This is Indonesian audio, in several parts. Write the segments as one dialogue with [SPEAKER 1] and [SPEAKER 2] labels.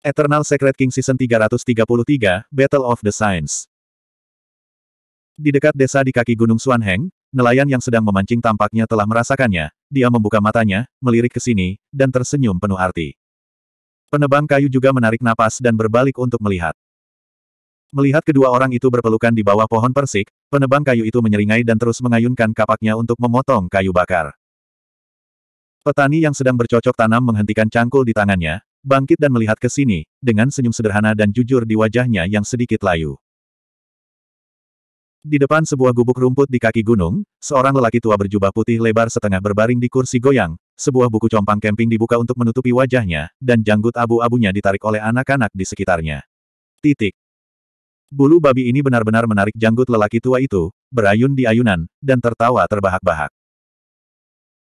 [SPEAKER 1] Eternal Secret King Season 333, Battle of the Signs. Di dekat desa di kaki Gunung Suanheng, nelayan yang sedang memancing tampaknya telah merasakannya, dia membuka matanya, melirik ke sini, dan tersenyum penuh arti. Penebang kayu juga menarik napas dan berbalik untuk melihat. Melihat kedua orang itu berpelukan di bawah pohon persik, penebang kayu itu menyeringai dan terus mengayunkan kapaknya untuk memotong kayu bakar. Petani yang sedang bercocok tanam menghentikan cangkul di tangannya, bangkit dan melihat ke sini, dengan senyum sederhana dan jujur di wajahnya yang sedikit layu. Di depan sebuah gubuk rumput di kaki gunung, seorang lelaki tua berjubah putih lebar setengah berbaring di kursi goyang, sebuah buku compang camping dibuka untuk menutupi wajahnya, dan janggut abu-abunya ditarik oleh anak-anak di sekitarnya. Titik. Bulu babi ini benar-benar menarik janggut lelaki tua itu, berayun di ayunan, dan tertawa terbahak-bahak.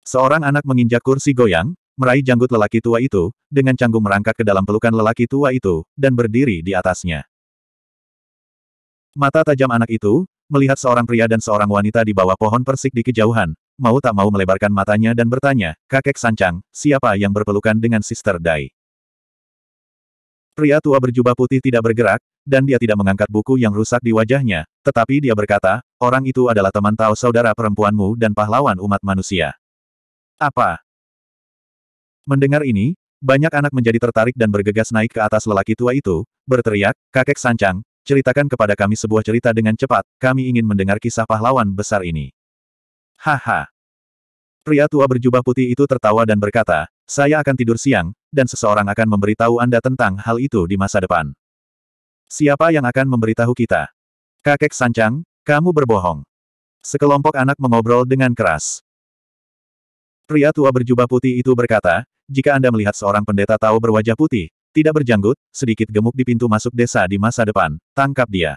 [SPEAKER 1] Seorang anak menginjak kursi goyang, meraih janggut lelaki tua itu, dengan canggung merangkak ke dalam pelukan lelaki tua itu, dan berdiri di atasnya. Mata tajam anak itu, melihat seorang pria dan seorang wanita di bawah pohon persik di kejauhan, mau tak mau melebarkan matanya dan bertanya, kakek sancang, siapa yang berpelukan dengan Sister Dai? Pria tua berjubah putih tidak bergerak, dan dia tidak mengangkat buku yang rusak di wajahnya, tetapi dia berkata, orang itu adalah teman tahu saudara perempuanmu dan pahlawan umat manusia. Apa? Mendengar ini, banyak anak menjadi tertarik dan bergegas naik ke atas lelaki tua itu, berteriak, kakek sancang, ceritakan kepada kami sebuah cerita dengan cepat, kami ingin mendengar kisah pahlawan besar ini. Haha. Pria tua berjubah putih itu tertawa dan berkata, saya akan tidur siang, dan seseorang akan memberitahu Anda tentang hal itu di masa depan. Siapa yang akan memberitahu kita? Kakek Sancang, kamu berbohong. Sekelompok anak mengobrol dengan keras. Pria tua berjubah putih itu berkata, jika Anda melihat seorang pendeta Tao berwajah putih, tidak berjanggut, sedikit gemuk di pintu masuk desa di masa depan, tangkap dia.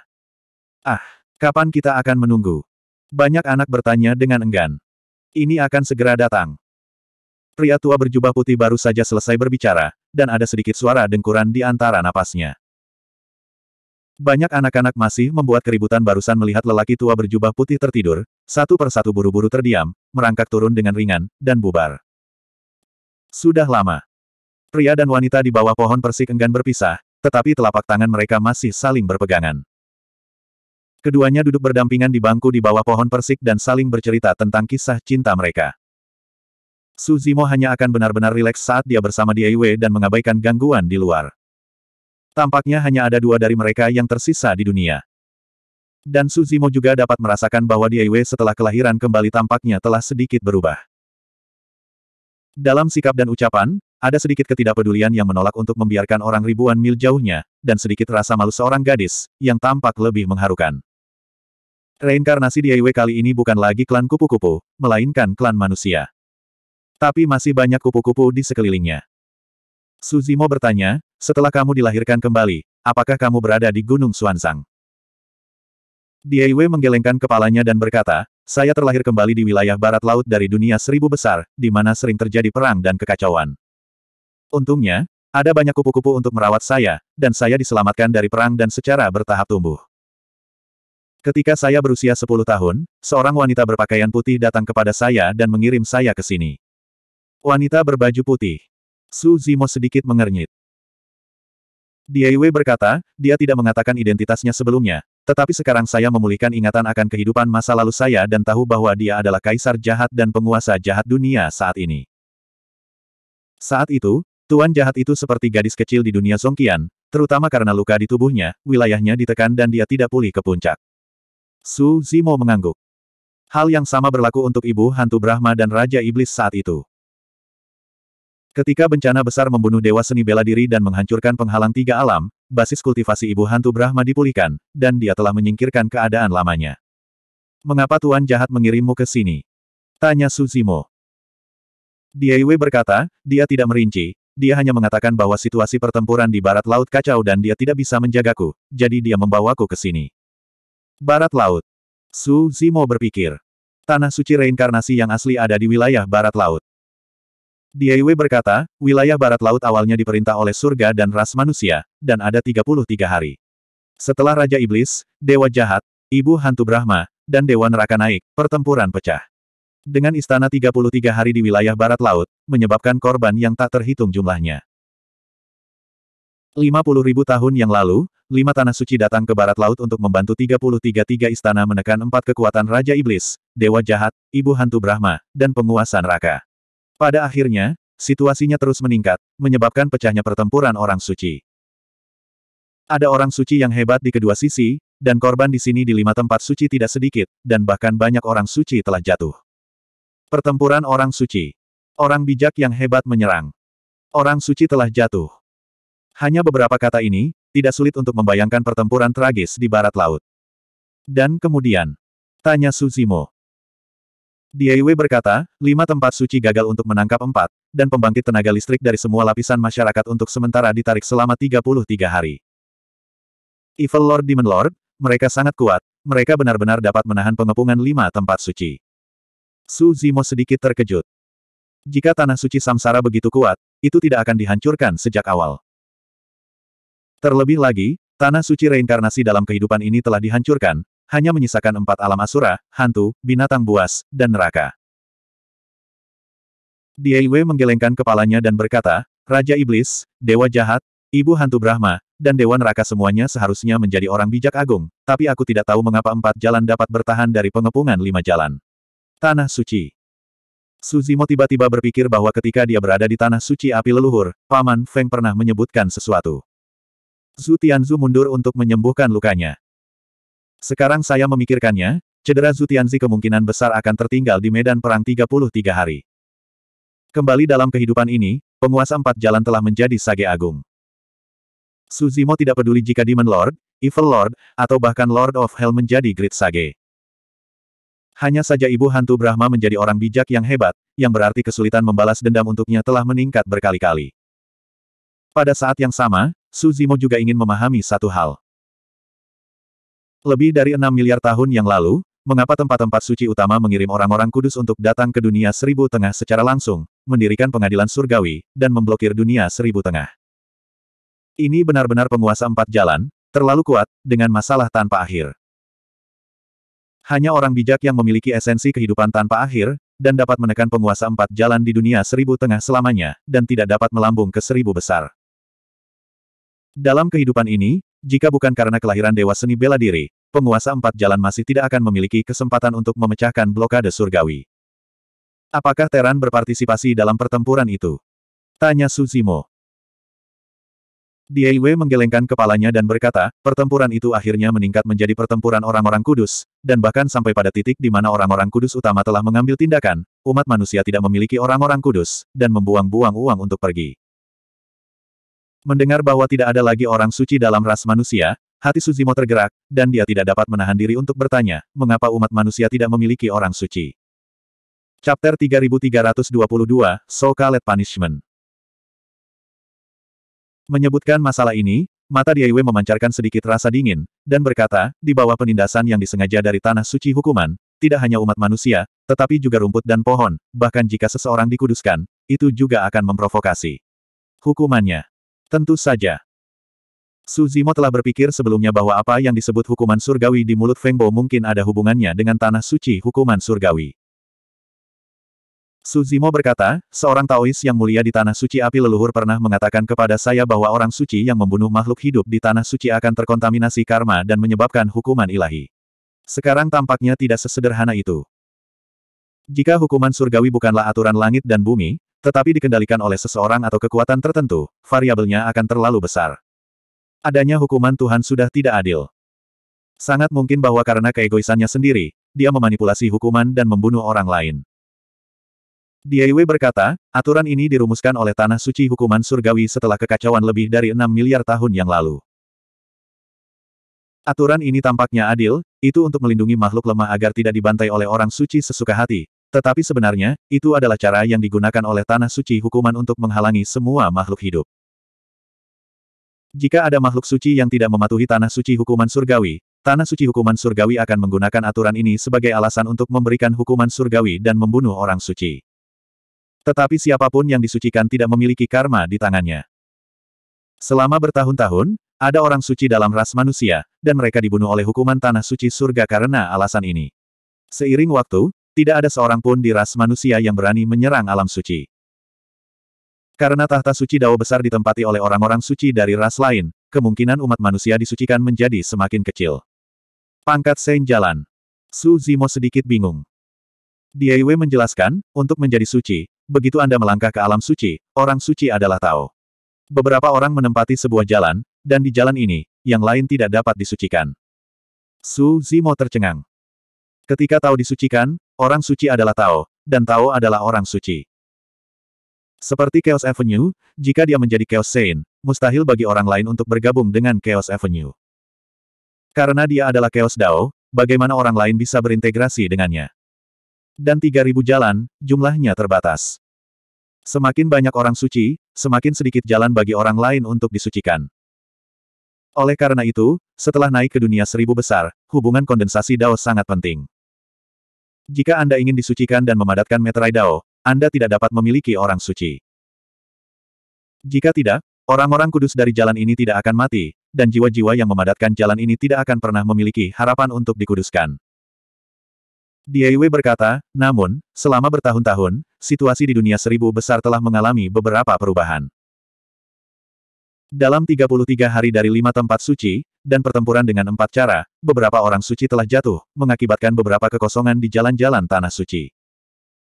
[SPEAKER 1] Ah, kapan kita akan menunggu? Banyak anak bertanya dengan enggan. Ini akan segera datang. Pria tua berjubah putih baru saja selesai berbicara, dan ada sedikit suara dengkuran di antara napasnya. Banyak anak-anak masih membuat keributan barusan melihat lelaki tua berjubah putih tertidur, satu persatu buru-buru terdiam, merangkak turun dengan ringan, dan bubar. Sudah lama. Pria dan wanita di bawah pohon persik enggan berpisah, tetapi telapak tangan mereka masih saling berpegangan. Keduanya duduk berdampingan di bangku di bawah pohon persik dan saling bercerita tentang kisah cinta mereka. Suzimo hanya akan benar-benar rileks saat dia bersama Aiwe dan mengabaikan gangguan di luar. Tampaknya hanya ada dua dari mereka yang tersisa di dunia. Dan Suzimo juga dapat merasakan bahwa Dieiwe setelah kelahiran kembali tampaknya telah sedikit berubah. Dalam sikap dan ucapan, ada sedikit ketidakpedulian yang menolak untuk membiarkan orang ribuan mil jauhnya, dan sedikit rasa malu seorang gadis, yang tampak lebih mengharukan. Reinkarnasi di kali ini bukan lagi klan kupu-kupu, melainkan klan manusia. Tapi masih banyak kupu-kupu di sekelilingnya. Suzimo bertanya, setelah kamu dilahirkan kembali, apakah kamu berada di Gunung Suansang? Diewe menggelengkan kepalanya dan berkata, saya terlahir kembali di wilayah barat laut dari dunia seribu besar, di mana sering terjadi perang dan kekacauan. Untungnya, ada banyak kupu-kupu untuk merawat saya, dan saya diselamatkan dari perang dan secara bertahap tumbuh. Ketika saya berusia 10 tahun, seorang wanita berpakaian putih datang kepada saya dan mengirim saya ke sini. Wanita berbaju putih. Su Zimo sedikit mengernyit. Diaiwe berkata, dia tidak mengatakan identitasnya sebelumnya, tetapi sekarang saya memulihkan ingatan akan kehidupan masa lalu saya dan tahu bahwa dia adalah kaisar jahat dan penguasa jahat dunia saat ini. Saat itu, Tuan jahat itu seperti gadis kecil di dunia Songkian, terutama karena luka di tubuhnya, wilayahnya ditekan dan dia tidak pulih ke puncak. Su Zimo mengangguk. Hal yang sama berlaku untuk ibu hantu Brahma dan Raja Iblis saat itu. Ketika bencana besar membunuh Dewa Seni Bela Diri dan menghancurkan penghalang tiga alam, basis kultivasi ibu hantu Brahma dipulihkan, dan dia telah menyingkirkan keadaan lamanya. Mengapa Tuan Jahat mengirimmu ke sini? Tanya Suzimo. Diewe berkata, dia tidak merinci, dia hanya mengatakan bahwa situasi pertempuran di Barat Laut kacau dan dia tidak bisa menjagaku, jadi dia membawaku ke sini. Barat Laut. Su Zimo berpikir. Tanah suci reinkarnasi yang asli ada di wilayah Barat Laut. Diewe berkata, wilayah barat laut awalnya diperintah oleh surga dan ras manusia, dan ada 33 hari. Setelah Raja Iblis, Dewa Jahat, Ibu Hantu Brahma, dan Dewa Neraka naik, pertempuran pecah. Dengan istana 33 hari di wilayah barat laut, menyebabkan korban yang tak terhitung jumlahnya. 50 ribu tahun yang lalu, lima tanah suci datang ke barat laut untuk membantu 33 istana menekan empat kekuatan Raja Iblis, Dewa Jahat, Ibu Hantu Brahma, dan penguasa neraka. Pada akhirnya, situasinya terus meningkat, menyebabkan pecahnya pertempuran orang suci. Ada orang suci yang hebat di kedua sisi, dan korban di sini di lima tempat suci tidak sedikit, dan bahkan banyak orang suci telah jatuh. Pertempuran orang suci. Orang bijak yang hebat menyerang. Orang suci telah jatuh. Hanya beberapa kata ini, tidak sulit untuk membayangkan pertempuran tragis di barat laut. Dan kemudian, tanya Suzimo, Diewe berkata, lima tempat suci gagal untuk menangkap empat, dan pembangkit tenaga listrik dari semua lapisan masyarakat untuk sementara ditarik selama 33 hari. Evil Lord Demon Lord, mereka sangat kuat, mereka benar-benar dapat menahan pengepungan lima tempat suci. Su Zimo sedikit terkejut. Jika Tanah Suci Samsara begitu kuat, itu tidak akan dihancurkan sejak awal. Terlebih lagi, Tanah Suci Reinkarnasi dalam kehidupan ini telah dihancurkan, hanya menyisakan empat alam asura, hantu, binatang buas, dan neraka. Diewe menggelengkan kepalanya dan berkata, Raja Iblis, Dewa Jahat, Ibu Hantu Brahma, dan Dewa Neraka semuanya seharusnya menjadi orang bijak agung, tapi aku tidak tahu mengapa empat jalan dapat bertahan dari pengepungan lima jalan. Tanah Suci Suzimo tiba-tiba berpikir bahwa ketika dia berada di Tanah Suci Api Leluhur, Paman Feng pernah menyebutkan sesuatu. Zhu Tianzu mundur untuk menyembuhkan lukanya. Sekarang saya memikirkannya, cedera Zutianzi kemungkinan besar akan tertinggal di medan perang 33 hari. Kembali dalam kehidupan ini, penguasa empat jalan telah menjadi sage agung. Suzimo tidak peduli jika Demon Lord, Evil Lord, atau bahkan Lord of Hell menjadi Great Sage. Hanya saja ibu hantu Brahma menjadi orang bijak yang hebat, yang berarti kesulitan membalas dendam untuknya telah meningkat berkali-kali. Pada saat yang sama, Suzimo juga ingin memahami satu hal. Lebih dari 6 miliar tahun yang lalu, mengapa tempat-tempat suci utama mengirim orang-orang kudus untuk datang ke dunia seribu tengah secara langsung, mendirikan pengadilan surgawi, dan memblokir dunia seribu tengah. Ini benar-benar penguasa empat jalan, terlalu kuat, dengan masalah tanpa akhir. Hanya orang bijak yang memiliki esensi kehidupan tanpa akhir, dan dapat menekan penguasa empat jalan di dunia seribu tengah selamanya, dan tidak dapat melambung ke seribu besar. Dalam kehidupan ini, jika bukan karena kelahiran Dewa Seni Bela Diri, penguasa empat jalan masih tidak akan memiliki kesempatan untuk memecahkan blokade surgawi. Apakah Teran berpartisipasi dalam pertempuran itu? Tanya Suzimo. Wei menggelengkan kepalanya dan berkata, pertempuran itu akhirnya meningkat menjadi pertempuran orang-orang kudus, dan bahkan sampai pada titik di mana orang-orang kudus utama telah mengambil tindakan, umat manusia tidak memiliki orang-orang kudus, dan membuang-buang uang untuk pergi. Mendengar bahwa tidak ada lagi orang suci dalam ras manusia, Hati Suzimo tergerak, dan dia tidak dapat menahan diri untuk bertanya, mengapa umat manusia tidak memiliki orang suci. Chapter 3322, So Khaled Punishment Menyebutkan masalah ini, mata Diaiwe memancarkan sedikit rasa dingin, dan berkata, di bawah penindasan yang disengaja dari tanah suci hukuman, tidak hanya umat manusia, tetapi juga rumput dan pohon, bahkan jika seseorang dikuduskan, itu juga akan memprovokasi hukumannya. Tentu saja, Su Zimo telah berpikir sebelumnya bahwa apa yang disebut hukuman surgawi di mulut Feng Bo mungkin ada hubungannya dengan tanah suci hukuman surgawi. Su Zimo berkata, seorang Taois yang mulia di Tanah Suci Api Leluhur pernah mengatakan kepada saya bahwa orang suci yang membunuh makhluk hidup di Tanah Suci akan terkontaminasi karma dan menyebabkan hukuman ilahi. Sekarang tampaknya tidak sesederhana itu. Jika hukuman surgawi bukanlah aturan langit dan bumi, tetapi dikendalikan oleh seseorang atau kekuatan tertentu, variabelnya akan terlalu besar. Adanya hukuman Tuhan sudah tidak adil. Sangat mungkin bahwa karena keegoisannya sendiri, dia memanipulasi hukuman dan membunuh orang lain. Diewe berkata, aturan ini dirumuskan oleh Tanah Suci Hukuman Surgawi setelah kekacauan lebih dari 6 miliar tahun yang lalu. Aturan ini tampaknya adil, itu untuk melindungi makhluk lemah agar tidak dibantai oleh orang suci sesuka hati, tetapi sebenarnya, itu adalah cara yang digunakan oleh Tanah Suci Hukuman untuk menghalangi semua makhluk hidup. Jika ada makhluk suci yang tidak mematuhi tanah suci hukuman surgawi, tanah suci hukuman surgawi akan menggunakan aturan ini sebagai alasan untuk memberikan hukuman surgawi dan membunuh orang suci. Tetapi siapapun yang disucikan tidak memiliki karma di tangannya. Selama bertahun-tahun, ada orang suci dalam ras manusia, dan mereka dibunuh oleh hukuman tanah suci surga karena alasan ini. Seiring waktu, tidak ada seorang pun di ras manusia yang berani menyerang alam suci. Karena tahta suci Dao besar ditempati oleh orang-orang suci dari ras lain, kemungkinan umat manusia disucikan menjadi semakin kecil. Pangkat Sen jalan. Su Zimo sedikit bingung. Diewe menjelaskan, untuk menjadi suci, begitu Anda melangkah ke alam suci, orang suci adalah Tao. Beberapa orang menempati sebuah jalan, dan di jalan ini, yang lain tidak dapat disucikan. Su Zimo tercengang. Ketika Tao disucikan, orang suci adalah Tao, dan Tao adalah orang suci. Seperti Chaos Avenue, jika dia menjadi Chaos Saint, mustahil bagi orang lain untuk bergabung dengan Chaos Avenue. Karena dia adalah Chaos Dao, bagaimana orang lain bisa berintegrasi dengannya? Dan 3000 jalan, jumlahnya terbatas. Semakin banyak orang suci, semakin sedikit jalan bagi orang lain untuk disucikan. Oleh karena itu, setelah naik ke dunia seribu besar, hubungan kondensasi Dao sangat penting. Jika Anda ingin disucikan dan memadatkan meterai Dao, anda tidak dapat memiliki orang suci. Jika tidak, orang-orang kudus dari jalan ini tidak akan mati, dan jiwa-jiwa yang memadatkan jalan ini tidak akan pernah memiliki harapan untuk dikuduskan. Diaiwe berkata, namun, selama bertahun-tahun, situasi di dunia seribu besar telah mengalami beberapa perubahan. Dalam 33 hari dari lima tempat suci, dan pertempuran dengan empat cara, beberapa orang suci telah jatuh, mengakibatkan beberapa kekosongan di jalan-jalan tanah suci.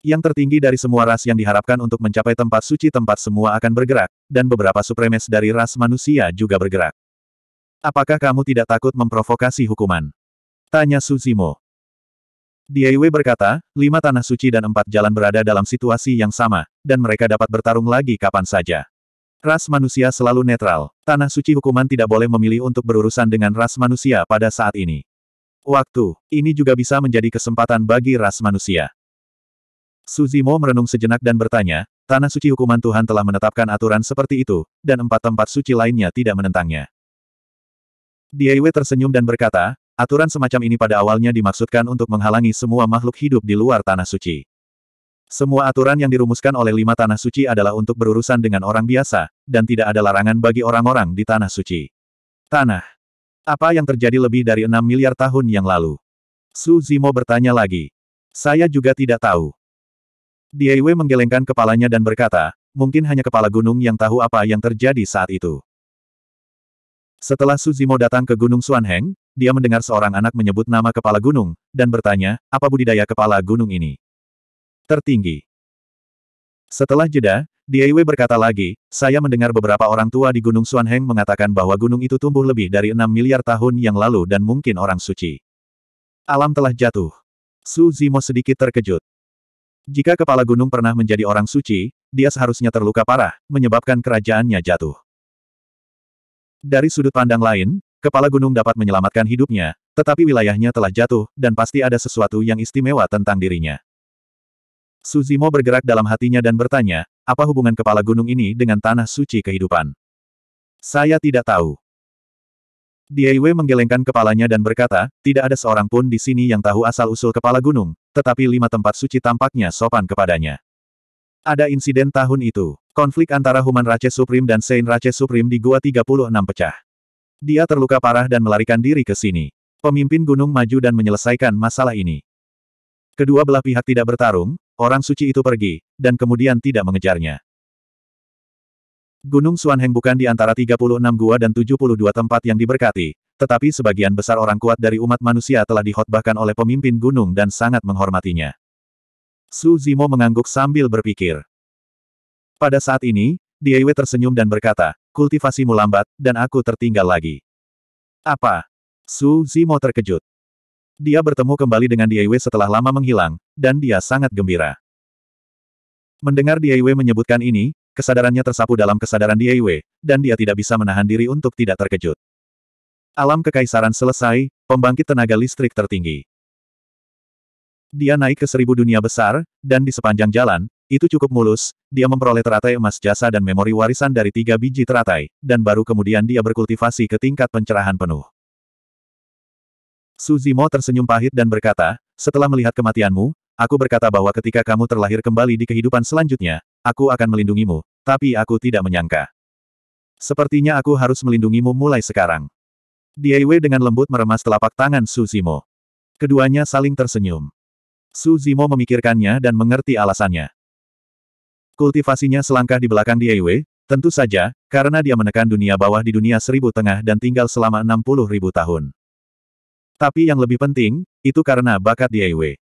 [SPEAKER 1] Yang tertinggi dari semua ras yang diharapkan untuk mencapai tempat suci tempat semua akan bergerak, dan beberapa supremes dari ras manusia juga bergerak. Apakah kamu tidak takut memprovokasi hukuman? Tanya Suzimo. Diaiwe berkata, lima tanah suci dan empat jalan berada dalam situasi yang sama, dan mereka dapat bertarung lagi kapan saja. Ras manusia selalu netral. Tanah suci hukuman tidak boleh memilih untuk berurusan dengan ras manusia pada saat ini. Waktu, ini juga bisa menjadi kesempatan bagi ras manusia. Suzimo merenung sejenak dan bertanya, Tanah suci hukuman Tuhan telah menetapkan aturan seperti itu, dan empat tempat suci lainnya tidak menentangnya. Diewe tersenyum dan berkata, aturan semacam ini pada awalnya dimaksudkan untuk menghalangi semua makhluk hidup di luar Tanah Suci. Semua aturan yang dirumuskan oleh lima Tanah Suci adalah untuk berurusan dengan orang biasa, dan tidak ada larangan bagi orang-orang di Tanah Suci. Tanah. Apa yang terjadi lebih dari enam miliar tahun yang lalu? Su Zimo bertanya lagi. Saya juga tidak tahu. Diewe menggelengkan kepalanya dan berkata, mungkin hanya kepala gunung yang tahu apa yang terjadi saat itu. Setelah Suzimo datang ke Gunung Suanheng, dia mendengar seorang anak menyebut nama kepala gunung, dan bertanya, apa budidaya kepala gunung ini? Tertinggi. Setelah jeda, Diewe berkata lagi, saya mendengar beberapa orang tua di Gunung Suanheng mengatakan bahwa gunung itu tumbuh lebih dari 6 miliar tahun yang lalu dan mungkin orang suci. Alam telah jatuh. Su Zimo sedikit terkejut. Jika kepala gunung pernah menjadi orang suci, dia seharusnya terluka parah, menyebabkan kerajaannya jatuh. Dari sudut pandang lain, kepala gunung dapat menyelamatkan hidupnya, tetapi wilayahnya telah jatuh, dan pasti ada sesuatu yang istimewa tentang dirinya. Suzimo bergerak dalam hatinya dan bertanya, apa hubungan kepala gunung ini dengan tanah suci kehidupan? Saya tidak tahu. Diewe menggelengkan kepalanya dan berkata, tidak ada seorang pun di sini yang tahu asal-usul kepala gunung, tetapi lima tempat suci tampaknya sopan kepadanya. Ada insiden tahun itu. Konflik antara Human Race Supreme dan Sein Race Supreme di Gua 36 pecah. Dia terluka parah dan melarikan diri ke sini. Pemimpin gunung maju dan menyelesaikan masalah ini. Kedua belah pihak tidak bertarung, orang suci itu pergi, dan kemudian tidak mengejarnya. Gunung Suanheng bukan di antara 36 gua dan 72 tempat yang diberkati, tetapi sebagian besar orang kuat dari umat manusia telah dihotbahkan oleh pemimpin gunung dan sangat menghormatinya. Su Zimo mengangguk sambil berpikir. Pada saat ini, Diewe tersenyum dan berkata, kultivasimu lambat, dan aku tertinggal lagi. Apa? Su Zimo terkejut. Dia bertemu kembali dengan Diewe setelah lama menghilang, dan dia sangat gembira. Mendengar Diewe menyebutkan ini, Kesadarannya tersapu dalam kesadaran Dieiwe, dan dia tidak bisa menahan diri untuk tidak terkejut. Alam kekaisaran selesai, pembangkit tenaga listrik tertinggi. Dia naik ke seribu dunia besar, dan di sepanjang jalan, itu cukup mulus, dia memperoleh teratai emas jasa dan memori warisan dari tiga biji teratai, dan baru kemudian dia berkultivasi ke tingkat pencerahan penuh. Suzimo tersenyum pahit dan berkata, setelah melihat kematianmu, aku berkata bahwa ketika kamu terlahir kembali di kehidupan selanjutnya, aku akan melindungimu, tapi aku tidak menyangka. Sepertinya aku harus melindungimu mulai sekarang. Wei dengan lembut meremas telapak tangan Su Zimo. Keduanya saling tersenyum. Su Zimo memikirkannya dan mengerti alasannya. Kultivasinya selangkah di belakang Wei, tentu saja, karena dia menekan dunia bawah di dunia seribu tengah dan tinggal selama enam puluh ribu tahun. Tapi yang lebih penting, itu karena bakat Wei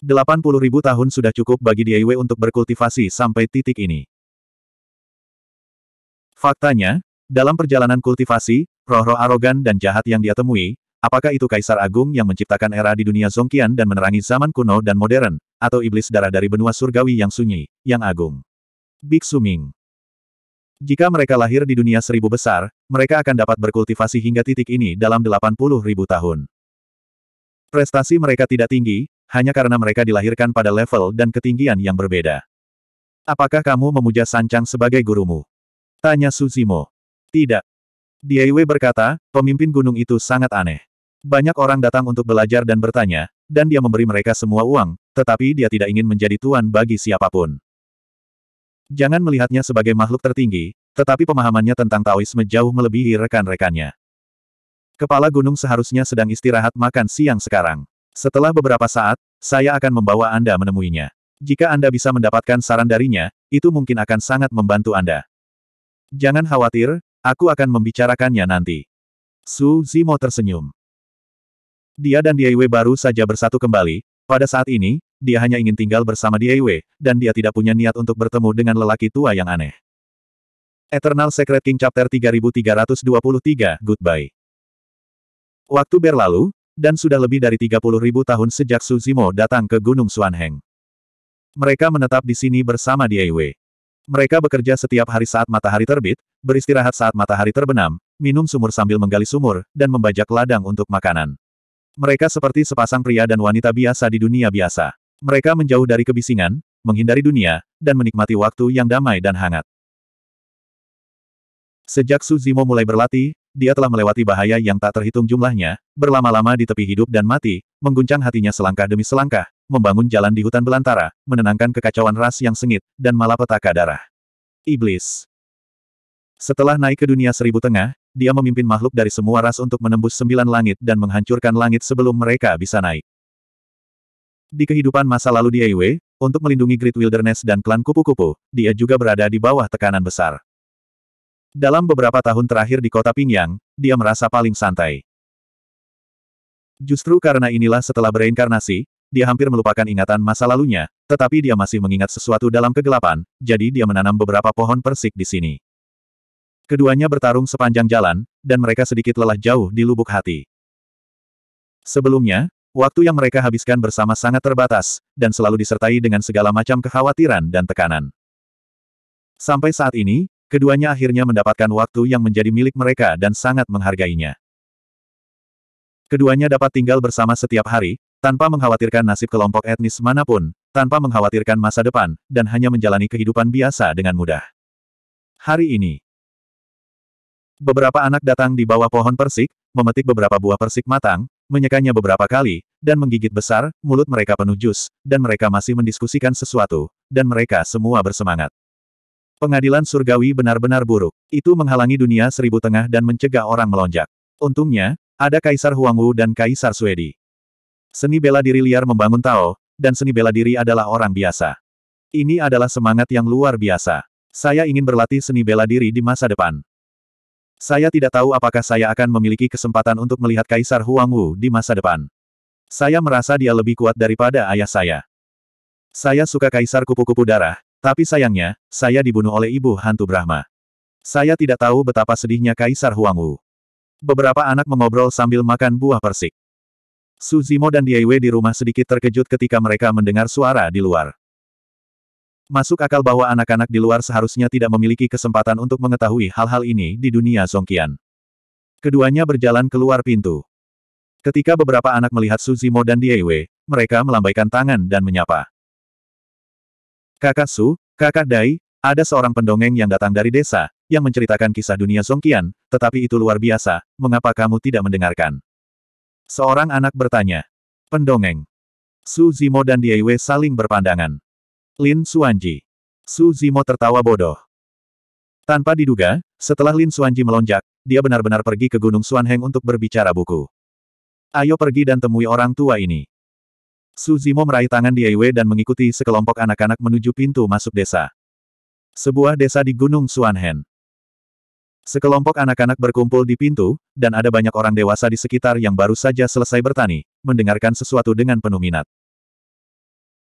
[SPEAKER 1] ribu tahun sudah cukup bagi Diewe untuk berkultivasi sampai titik ini. Faktanya, dalam perjalanan kultivasi, roh-roh arogan dan jahat yang dia temui, apakah itu Kaisar Agung yang menciptakan era di dunia Zongkian dan menerangi zaman kuno dan modern, atau iblis darah dari benua surgawi yang sunyi, yang agung. Biksu Ming Jika mereka lahir di dunia seribu besar, mereka akan dapat berkultivasi hingga titik ini dalam 80 ribu tahun. Prestasi mereka tidak tinggi, hanya karena mereka dilahirkan pada level dan ketinggian yang berbeda. Apakah kamu memuja Sancang sebagai gurumu? Tanya Suzimo. Tidak. Diewe berkata, pemimpin gunung itu sangat aneh. Banyak orang datang untuk belajar dan bertanya, dan dia memberi mereka semua uang, tetapi dia tidak ingin menjadi tuan bagi siapapun. Jangan melihatnya sebagai makhluk tertinggi, tetapi pemahamannya tentang Taoisme jauh melebihi rekan-rekannya. Kepala gunung seharusnya sedang istirahat makan siang sekarang. Setelah beberapa saat, saya akan membawa Anda menemuinya. Jika Anda bisa mendapatkan saran darinya, itu mungkin akan sangat membantu Anda. Jangan khawatir, aku akan membicarakannya nanti. Su Zimo tersenyum. Dia dan Diewe baru saja bersatu kembali, pada saat ini, dia hanya ingin tinggal bersama Diewe, dan dia tidak punya niat untuk bertemu dengan lelaki tua yang aneh. Eternal Secret King Chapter 3323, Goodbye. Waktu berlalu, dan sudah lebih dari 30 ribu tahun sejak Su Zimo datang ke Gunung Suanheng. Mereka menetap di sini bersama di Wei. Mereka bekerja setiap hari saat matahari terbit, beristirahat saat matahari terbenam, minum sumur sambil menggali sumur, dan membajak ladang untuk makanan. Mereka seperti sepasang pria dan wanita biasa di dunia biasa. Mereka menjauh dari kebisingan, menghindari dunia, dan menikmati waktu yang damai dan hangat. Sejak Suzimo mulai berlatih, dia telah melewati bahaya yang tak terhitung jumlahnya, berlama-lama di tepi hidup dan mati, mengguncang hatinya selangkah demi selangkah, membangun jalan di hutan belantara, menenangkan kekacauan ras yang sengit, dan malapetaka darah. Iblis. Setelah naik ke dunia seribu tengah, dia memimpin makhluk dari semua ras untuk menembus sembilan langit dan menghancurkan langit sebelum mereka bisa naik. Di kehidupan masa lalu di untuk melindungi Great Wilderness dan klan kupu-kupu, dia juga berada di bawah tekanan besar. Dalam beberapa tahun terakhir di kota Pingyang, dia merasa paling santai. Justru karena inilah setelah bereinkarnasi, dia hampir melupakan ingatan masa lalunya, tetapi dia masih mengingat sesuatu dalam kegelapan, jadi dia menanam beberapa pohon persik di sini. Keduanya bertarung sepanjang jalan, dan mereka sedikit lelah jauh di lubuk hati. Sebelumnya, waktu yang mereka habiskan bersama sangat terbatas, dan selalu disertai dengan segala macam kekhawatiran dan tekanan. Sampai saat ini, Keduanya akhirnya mendapatkan waktu yang menjadi milik mereka dan sangat menghargainya. Keduanya dapat tinggal bersama setiap hari, tanpa mengkhawatirkan nasib kelompok etnis manapun, tanpa mengkhawatirkan masa depan, dan hanya menjalani kehidupan biasa dengan mudah. Hari ini, beberapa anak datang di bawah pohon persik, memetik beberapa buah persik matang, menyekanya beberapa kali, dan menggigit besar, mulut mereka penuh jus, dan mereka masih mendiskusikan sesuatu, dan mereka semua bersemangat. Pengadilan surgawi benar-benar buruk. Itu menghalangi dunia seribu tengah dan mencegah orang melonjak. Untungnya, ada Kaisar Huangwu dan Kaisar Suedi. Seni bela diri liar membangun Tao, dan seni bela diri adalah orang biasa. Ini adalah semangat yang luar biasa. Saya ingin berlatih seni bela diri di masa depan. Saya tidak tahu apakah saya akan memiliki kesempatan untuk melihat Kaisar Huangwu di masa depan. Saya merasa dia lebih kuat daripada ayah saya. Saya suka Kaisar Kupu-Kupu Darah, tapi sayangnya, saya dibunuh oleh ibu hantu Brahma. Saya tidak tahu betapa sedihnya Kaisar Huangwu. Beberapa anak mengobrol sambil makan buah persik. Suzimo dan Diewe di rumah sedikit terkejut ketika mereka mendengar suara di luar. Masuk akal bahwa anak-anak di luar seharusnya tidak memiliki kesempatan untuk mengetahui hal-hal ini di dunia Zongkian. Keduanya berjalan keluar pintu. Ketika beberapa anak melihat Suzimo dan Diewe, mereka melambaikan tangan dan menyapa. Kakak Su, kakak Dai, ada seorang pendongeng yang datang dari desa, yang menceritakan kisah dunia Songkian, tetapi itu luar biasa, mengapa kamu tidak mendengarkan? Seorang anak bertanya. Pendongeng. Su Zimo dan Diewe saling berpandangan. Lin Suanji. Su Zimo tertawa bodoh. Tanpa diduga, setelah Lin Suanji melonjak, dia benar-benar pergi ke Gunung Suanheng untuk berbicara buku. Ayo pergi dan temui orang tua ini. Suzimo meraih tangan di Aiwe dan mengikuti sekelompok anak-anak menuju pintu masuk desa. Sebuah desa di Gunung Suanhen. Sekelompok anak-anak berkumpul di pintu, dan ada banyak orang dewasa di sekitar yang baru saja selesai bertani, mendengarkan sesuatu dengan penuh minat.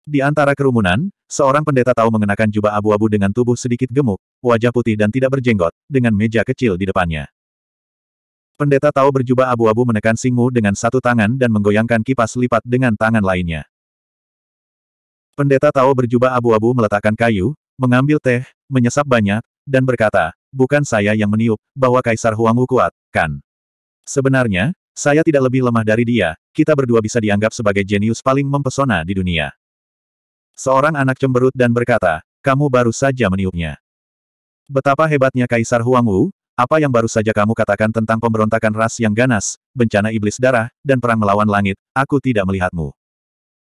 [SPEAKER 1] Di antara kerumunan, seorang pendeta tahu mengenakan jubah abu-abu dengan tubuh sedikit gemuk, wajah putih dan tidak berjenggot, dengan meja kecil di depannya. Pendeta Tao berjubah abu-abu menekan Singmu dengan satu tangan dan menggoyangkan kipas lipat dengan tangan lainnya. Pendeta Tao berjubah abu-abu meletakkan kayu, mengambil teh, menyesap banyak, dan berkata, bukan saya yang meniup, bahwa Kaisar Huangwu kuat, kan? Sebenarnya, saya tidak lebih lemah dari dia, kita berdua bisa dianggap sebagai jenius paling mempesona di dunia. Seorang anak cemberut dan berkata, kamu baru saja meniupnya. Betapa hebatnya Kaisar Huangwu, apa yang baru saja kamu katakan tentang pemberontakan ras yang ganas, bencana iblis darah, dan perang melawan langit, aku tidak melihatmu.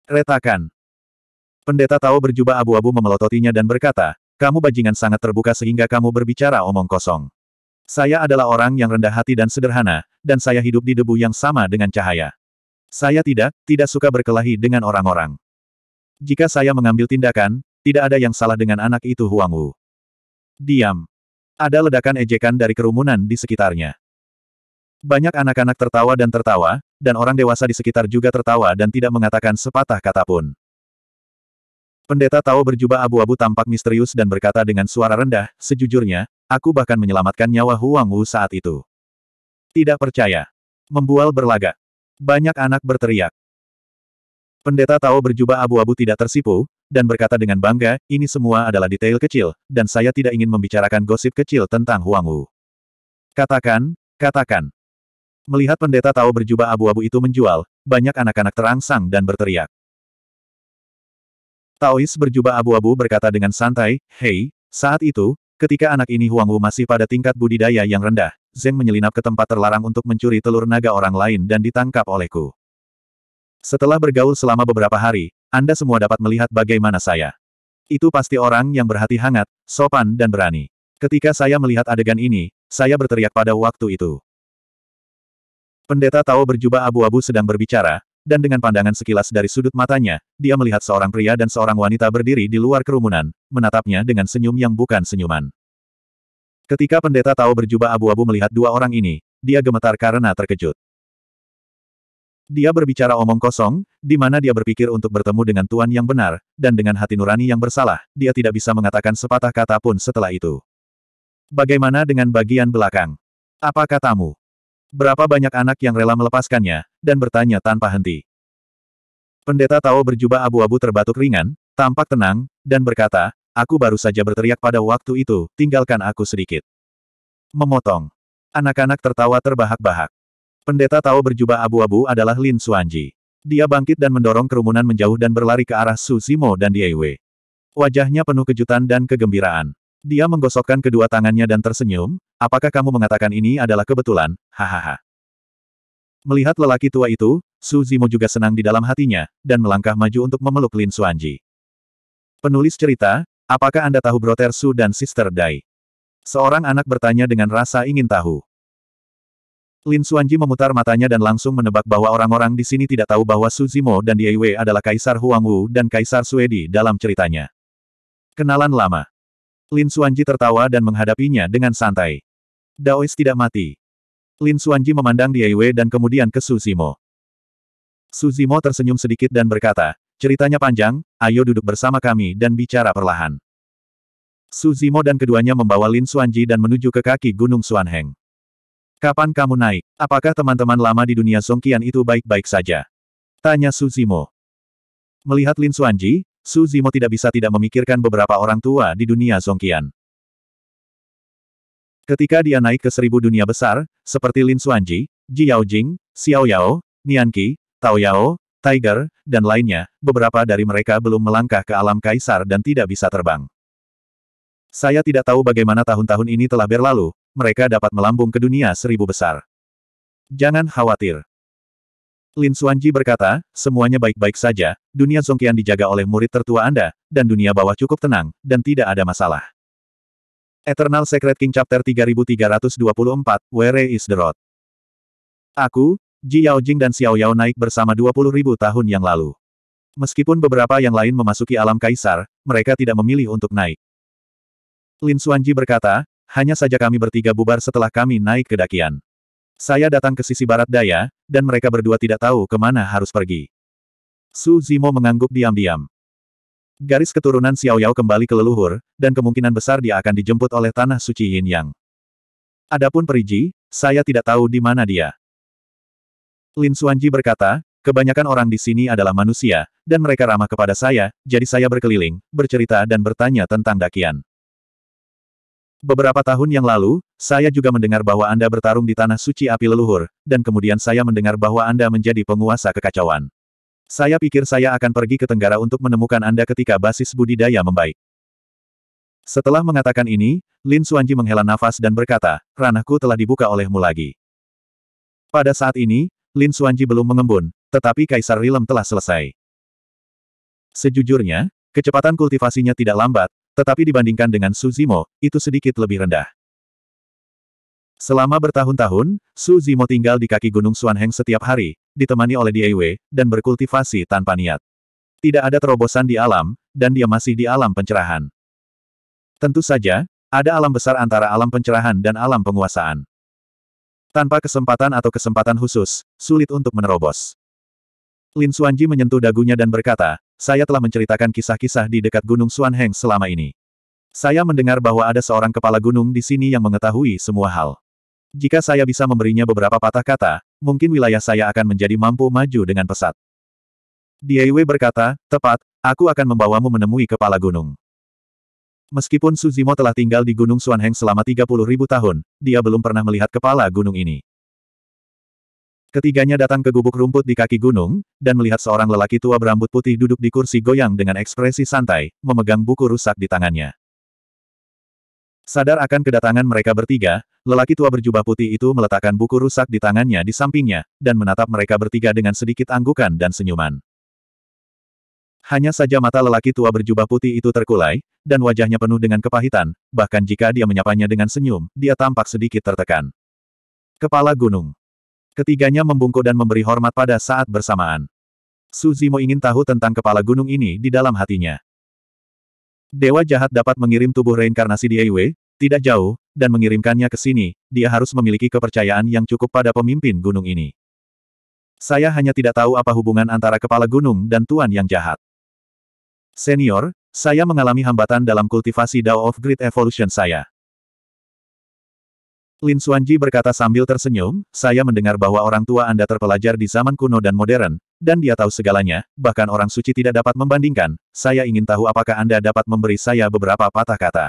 [SPEAKER 1] Retakan. Pendeta Tao berjubah abu-abu memelototinya dan berkata, kamu bajingan sangat terbuka sehingga kamu berbicara omong kosong. Saya adalah orang yang rendah hati dan sederhana, dan saya hidup di debu yang sama dengan cahaya. Saya tidak, tidak suka berkelahi dengan orang-orang. Jika saya mengambil tindakan, tidak ada yang salah dengan anak itu Huang Wu. Diam. Ada ledakan ejekan dari kerumunan di sekitarnya. Banyak anak-anak tertawa dan tertawa, dan orang dewasa di sekitar juga tertawa dan tidak mengatakan sepatah kata pun. Pendeta Tao berjubah abu-abu tampak misterius dan berkata dengan suara rendah, sejujurnya, aku bahkan menyelamatkan nyawa Huang Wu saat itu. Tidak percaya. Membual berlagak. Banyak anak berteriak. Pendeta Tao berjubah abu-abu tidak tersipu, dan berkata dengan bangga, ini semua adalah detail kecil, dan saya tidak ingin membicarakan gosip kecil tentang Huang Wu. Katakan, katakan. Melihat pendeta tahu berjubah abu-abu itu menjual, banyak anak-anak terangsang dan berteriak. Taois berjubah abu-abu berkata dengan santai, Hei, saat itu, ketika anak ini Huang Wu masih pada tingkat budidaya yang rendah, Zeng menyelinap ke tempat terlarang untuk mencuri telur naga orang lain dan ditangkap olehku. Setelah bergaul selama beberapa hari, anda semua dapat melihat bagaimana saya. Itu pasti orang yang berhati hangat, sopan dan berani. Ketika saya melihat adegan ini, saya berteriak pada waktu itu. Pendeta Tao berjubah abu-abu sedang berbicara, dan dengan pandangan sekilas dari sudut matanya, dia melihat seorang pria dan seorang wanita berdiri di luar kerumunan, menatapnya dengan senyum yang bukan senyuman. Ketika pendeta Tao berjubah abu-abu melihat dua orang ini, dia gemetar karena terkejut. Dia berbicara omong kosong, di mana dia berpikir untuk bertemu dengan Tuan yang benar, dan dengan hati nurani yang bersalah, dia tidak bisa mengatakan sepatah kata pun setelah itu. Bagaimana dengan bagian belakang? Apa katamu? Berapa banyak anak yang rela melepaskannya, dan bertanya tanpa henti? Pendeta Tao berjubah abu-abu terbatuk ringan, tampak tenang, dan berkata, aku baru saja berteriak pada waktu itu, tinggalkan aku sedikit. Memotong. Anak-anak tertawa terbahak-bahak. Pendeta Tao berjubah abu-abu adalah Lin Suanji. Dia bangkit dan mendorong kerumunan menjauh dan berlari ke arah Su Zimo dan Diewe. Wajahnya penuh kejutan dan kegembiraan. Dia menggosokkan kedua tangannya dan tersenyum, apakah kamu mengatakan ini adalah kebetulan, hahaha. Melihat lelaki tua itu, Su Zimo juga senang di dalam hatinya, dan melangkah maju untuk memeluk Lin Suanji. Penulis cerita, apakah Anda tahu Brother Su dan Sister Dai? Seorang anak bertanya dengan rasa ingin tahu. Lin Xuanji memutar matanya dan langsung menebak bahwa orang-orang di sini tidak tahu bahwa Su Zimo dan Diei adalah Kaisar Huang Wu dan Kaisar Suedi dalam ceritanya. Kenalan lama. Lin Xuanji tertawa dan menghadapinya dengan santai. Daois tidak mati. Lin Xuanji memandang Diei dan kemudian ke Su Zimo. Su Zimo tersenyum sedikit dan berkata, ceritanya panjang, ayo duduk bersama kami dan bicara perlahan. Su Zimo dan keduanya membawa Lin Xuanji dan menuju ke kaki Gunung Suanheng. Kapan kamu naik? Apakah teman-teman lama di dunia Songkian itu baik-baik saja? Tanya Su Zimo. Melihat Lin Suanji, Su Zimo tidak bisa tidak memikirkan beberapa orang tua di dunia Songkian. Ketika dia naik ke seribu dunia besar, seperti Lin Suanji, Ji Yaojing, Xiao Yao, Nianqi, Tao Yao, Tiger, dan lainnya, beberapa dari mereka belum melangkah ke alam kaisar dan tidak bisa terbang. Saya tidak tahu bagaimana tahun-tahun ini telah berlalu, mereka dapat melambung ke dunia seribu besar. Jangan khawatir. Lin Suanji berkata, semuanya baik-baik saja, dunia Zongqian dijaga oleh murid tertua Anda, dan dunia bawah cukup tenang, dan tidak ada masalah. Eternal Secret King Chapter 3324, Where is the Road? Aku, Ji Yaojing dan Xiao Yao naik bersama 20 ribu tahun yang lalu. Meskipun beberapa yang lain memasuki alam kaisar, mereka tidak memilih untuk naik. Lin Suanji berkata, hanya saja kami bertiga bubar setelah kami naik ke dakian. Saya datang ke sisi barat daya, dan mereka berdua tidak tahu kemana harus pergi. Su Zimo mengangguk diam-diam. Garis keturunan Xiao Yao kembali ke leluhur, dan kemungkinan besar dia akan dijemput oleh tanah suci Yin Yang. Adapun Periji, saya tidak tahu di mana dia. Lin Suanji berkata, kebanyakan orang di sini adalah manusia, dan mereka ramah kepada saya, jadi saya berkeliling, bercerita dan bertanya tentang dakian. Beberapa tahun yang lalu, saya juga mendengar bahwa Anda bertarung di tanah suci api leluhur, dan kemudian saya mendengar bahwa Anda menjadi penguasa kekacauan. Saya pikir saya akan pergi ke Tenggara untuk menemukan Anda ketika basis budidaya membaik. Setelah mengatakan ini, Lin Suanji menghela nafas dan berkata, ranahku telah dibuka olehmu lagi. Pada saat ini, Lin Suanji belum mengembun, tetapi Kaisar Rilem telah selesai. Sejujurnya, kecepatan kultivasinya tidak lambat, tetapi dibandingkan dengan Suzimo, itu sedikit lebih rendah. Selama bertahun-tahun, Su Zimo tinggal di kaki Gunung Suanheng setiap hari, ditemani oleh Diewe, dan berkultivasi tanpa niat. Tidak ada terobosan di alam, dan dia masih di alam pencerahan. Tentu saja, ada alam besar antara alam pencerahan dan alam penguasaan. Tanpa kesempatan atau kesempatan khusus, sulit untuk menerobos. Lin Suanji menyentuh dagunya dan berkata, saya telah menceritakan kisah-kisah di dekat Gunung Suanheng selama ini. Saya mendengar bahwa ada seorang kepala gunung di sini yang mengetahui semua hal. Jika saya bisa memberinya beberapa patah kata, mungkin wilayah saya akan menjadi mampu maju dengan pesat. Wei berkata, tepat, aku akan membawamu menemui kepala gunung. Meskipun Suzimo telah tinggal di Gunung Suanheng selama 30.000 tahun, dia belum pernah melihat kepala gunung ini. Ketiganya datang ke gubuk rumput di kaki gunung, dan melihat seorang lelaki tua berambut putih duduk di kursi goyang dengan ekspresi santai, memegang buku rusak di tangannya. Sadar akan kedatangan mereka bertiga, lelaki tua berjubah putih itu meletakkan buku rusak di tangannya di sampingnya, dan menatap mereka bertiga dengan sedikit anggukan dan senyuman. Hanya saja mata lelaki tua berjubah putih itu terkulai, dan wajahnya penuh dengan kepahitan, bahkan jika dia menyapanya dengan senyum, dia tampak sedikit tertekan. Kepala Gunung Ketiganya membungkuk dan memberi hormat pada saat bersamaan. Su Zimo ingin tahu tentang kepala gunung ini di dalam hatinya. Dewa jahat dapat mengirim tubuh reinkarnasi di Eiwe, tidak jauh, dan mengirimkannya ke sini, dia harus memiliki kepercayaan yang cukup pada pemimpin gunung ini. Saya hanya tidak tahu apa hubungan antara kepala gunung dan tuan yang jahat. Senior, saya mengalami hambatan dalam kultivasi Dao of Great Evolution saya. Lin Xuanji berkata sambil tersenyum, saya mendengar bahwa orang tua Anda terpelajar di zaman kuno dan modern, dan dia tahu segalanya, bahkan orang suci tidak dapat membandingkan, saya ingin tahu apakah Anda dapat memberi saya beberapa patah kata.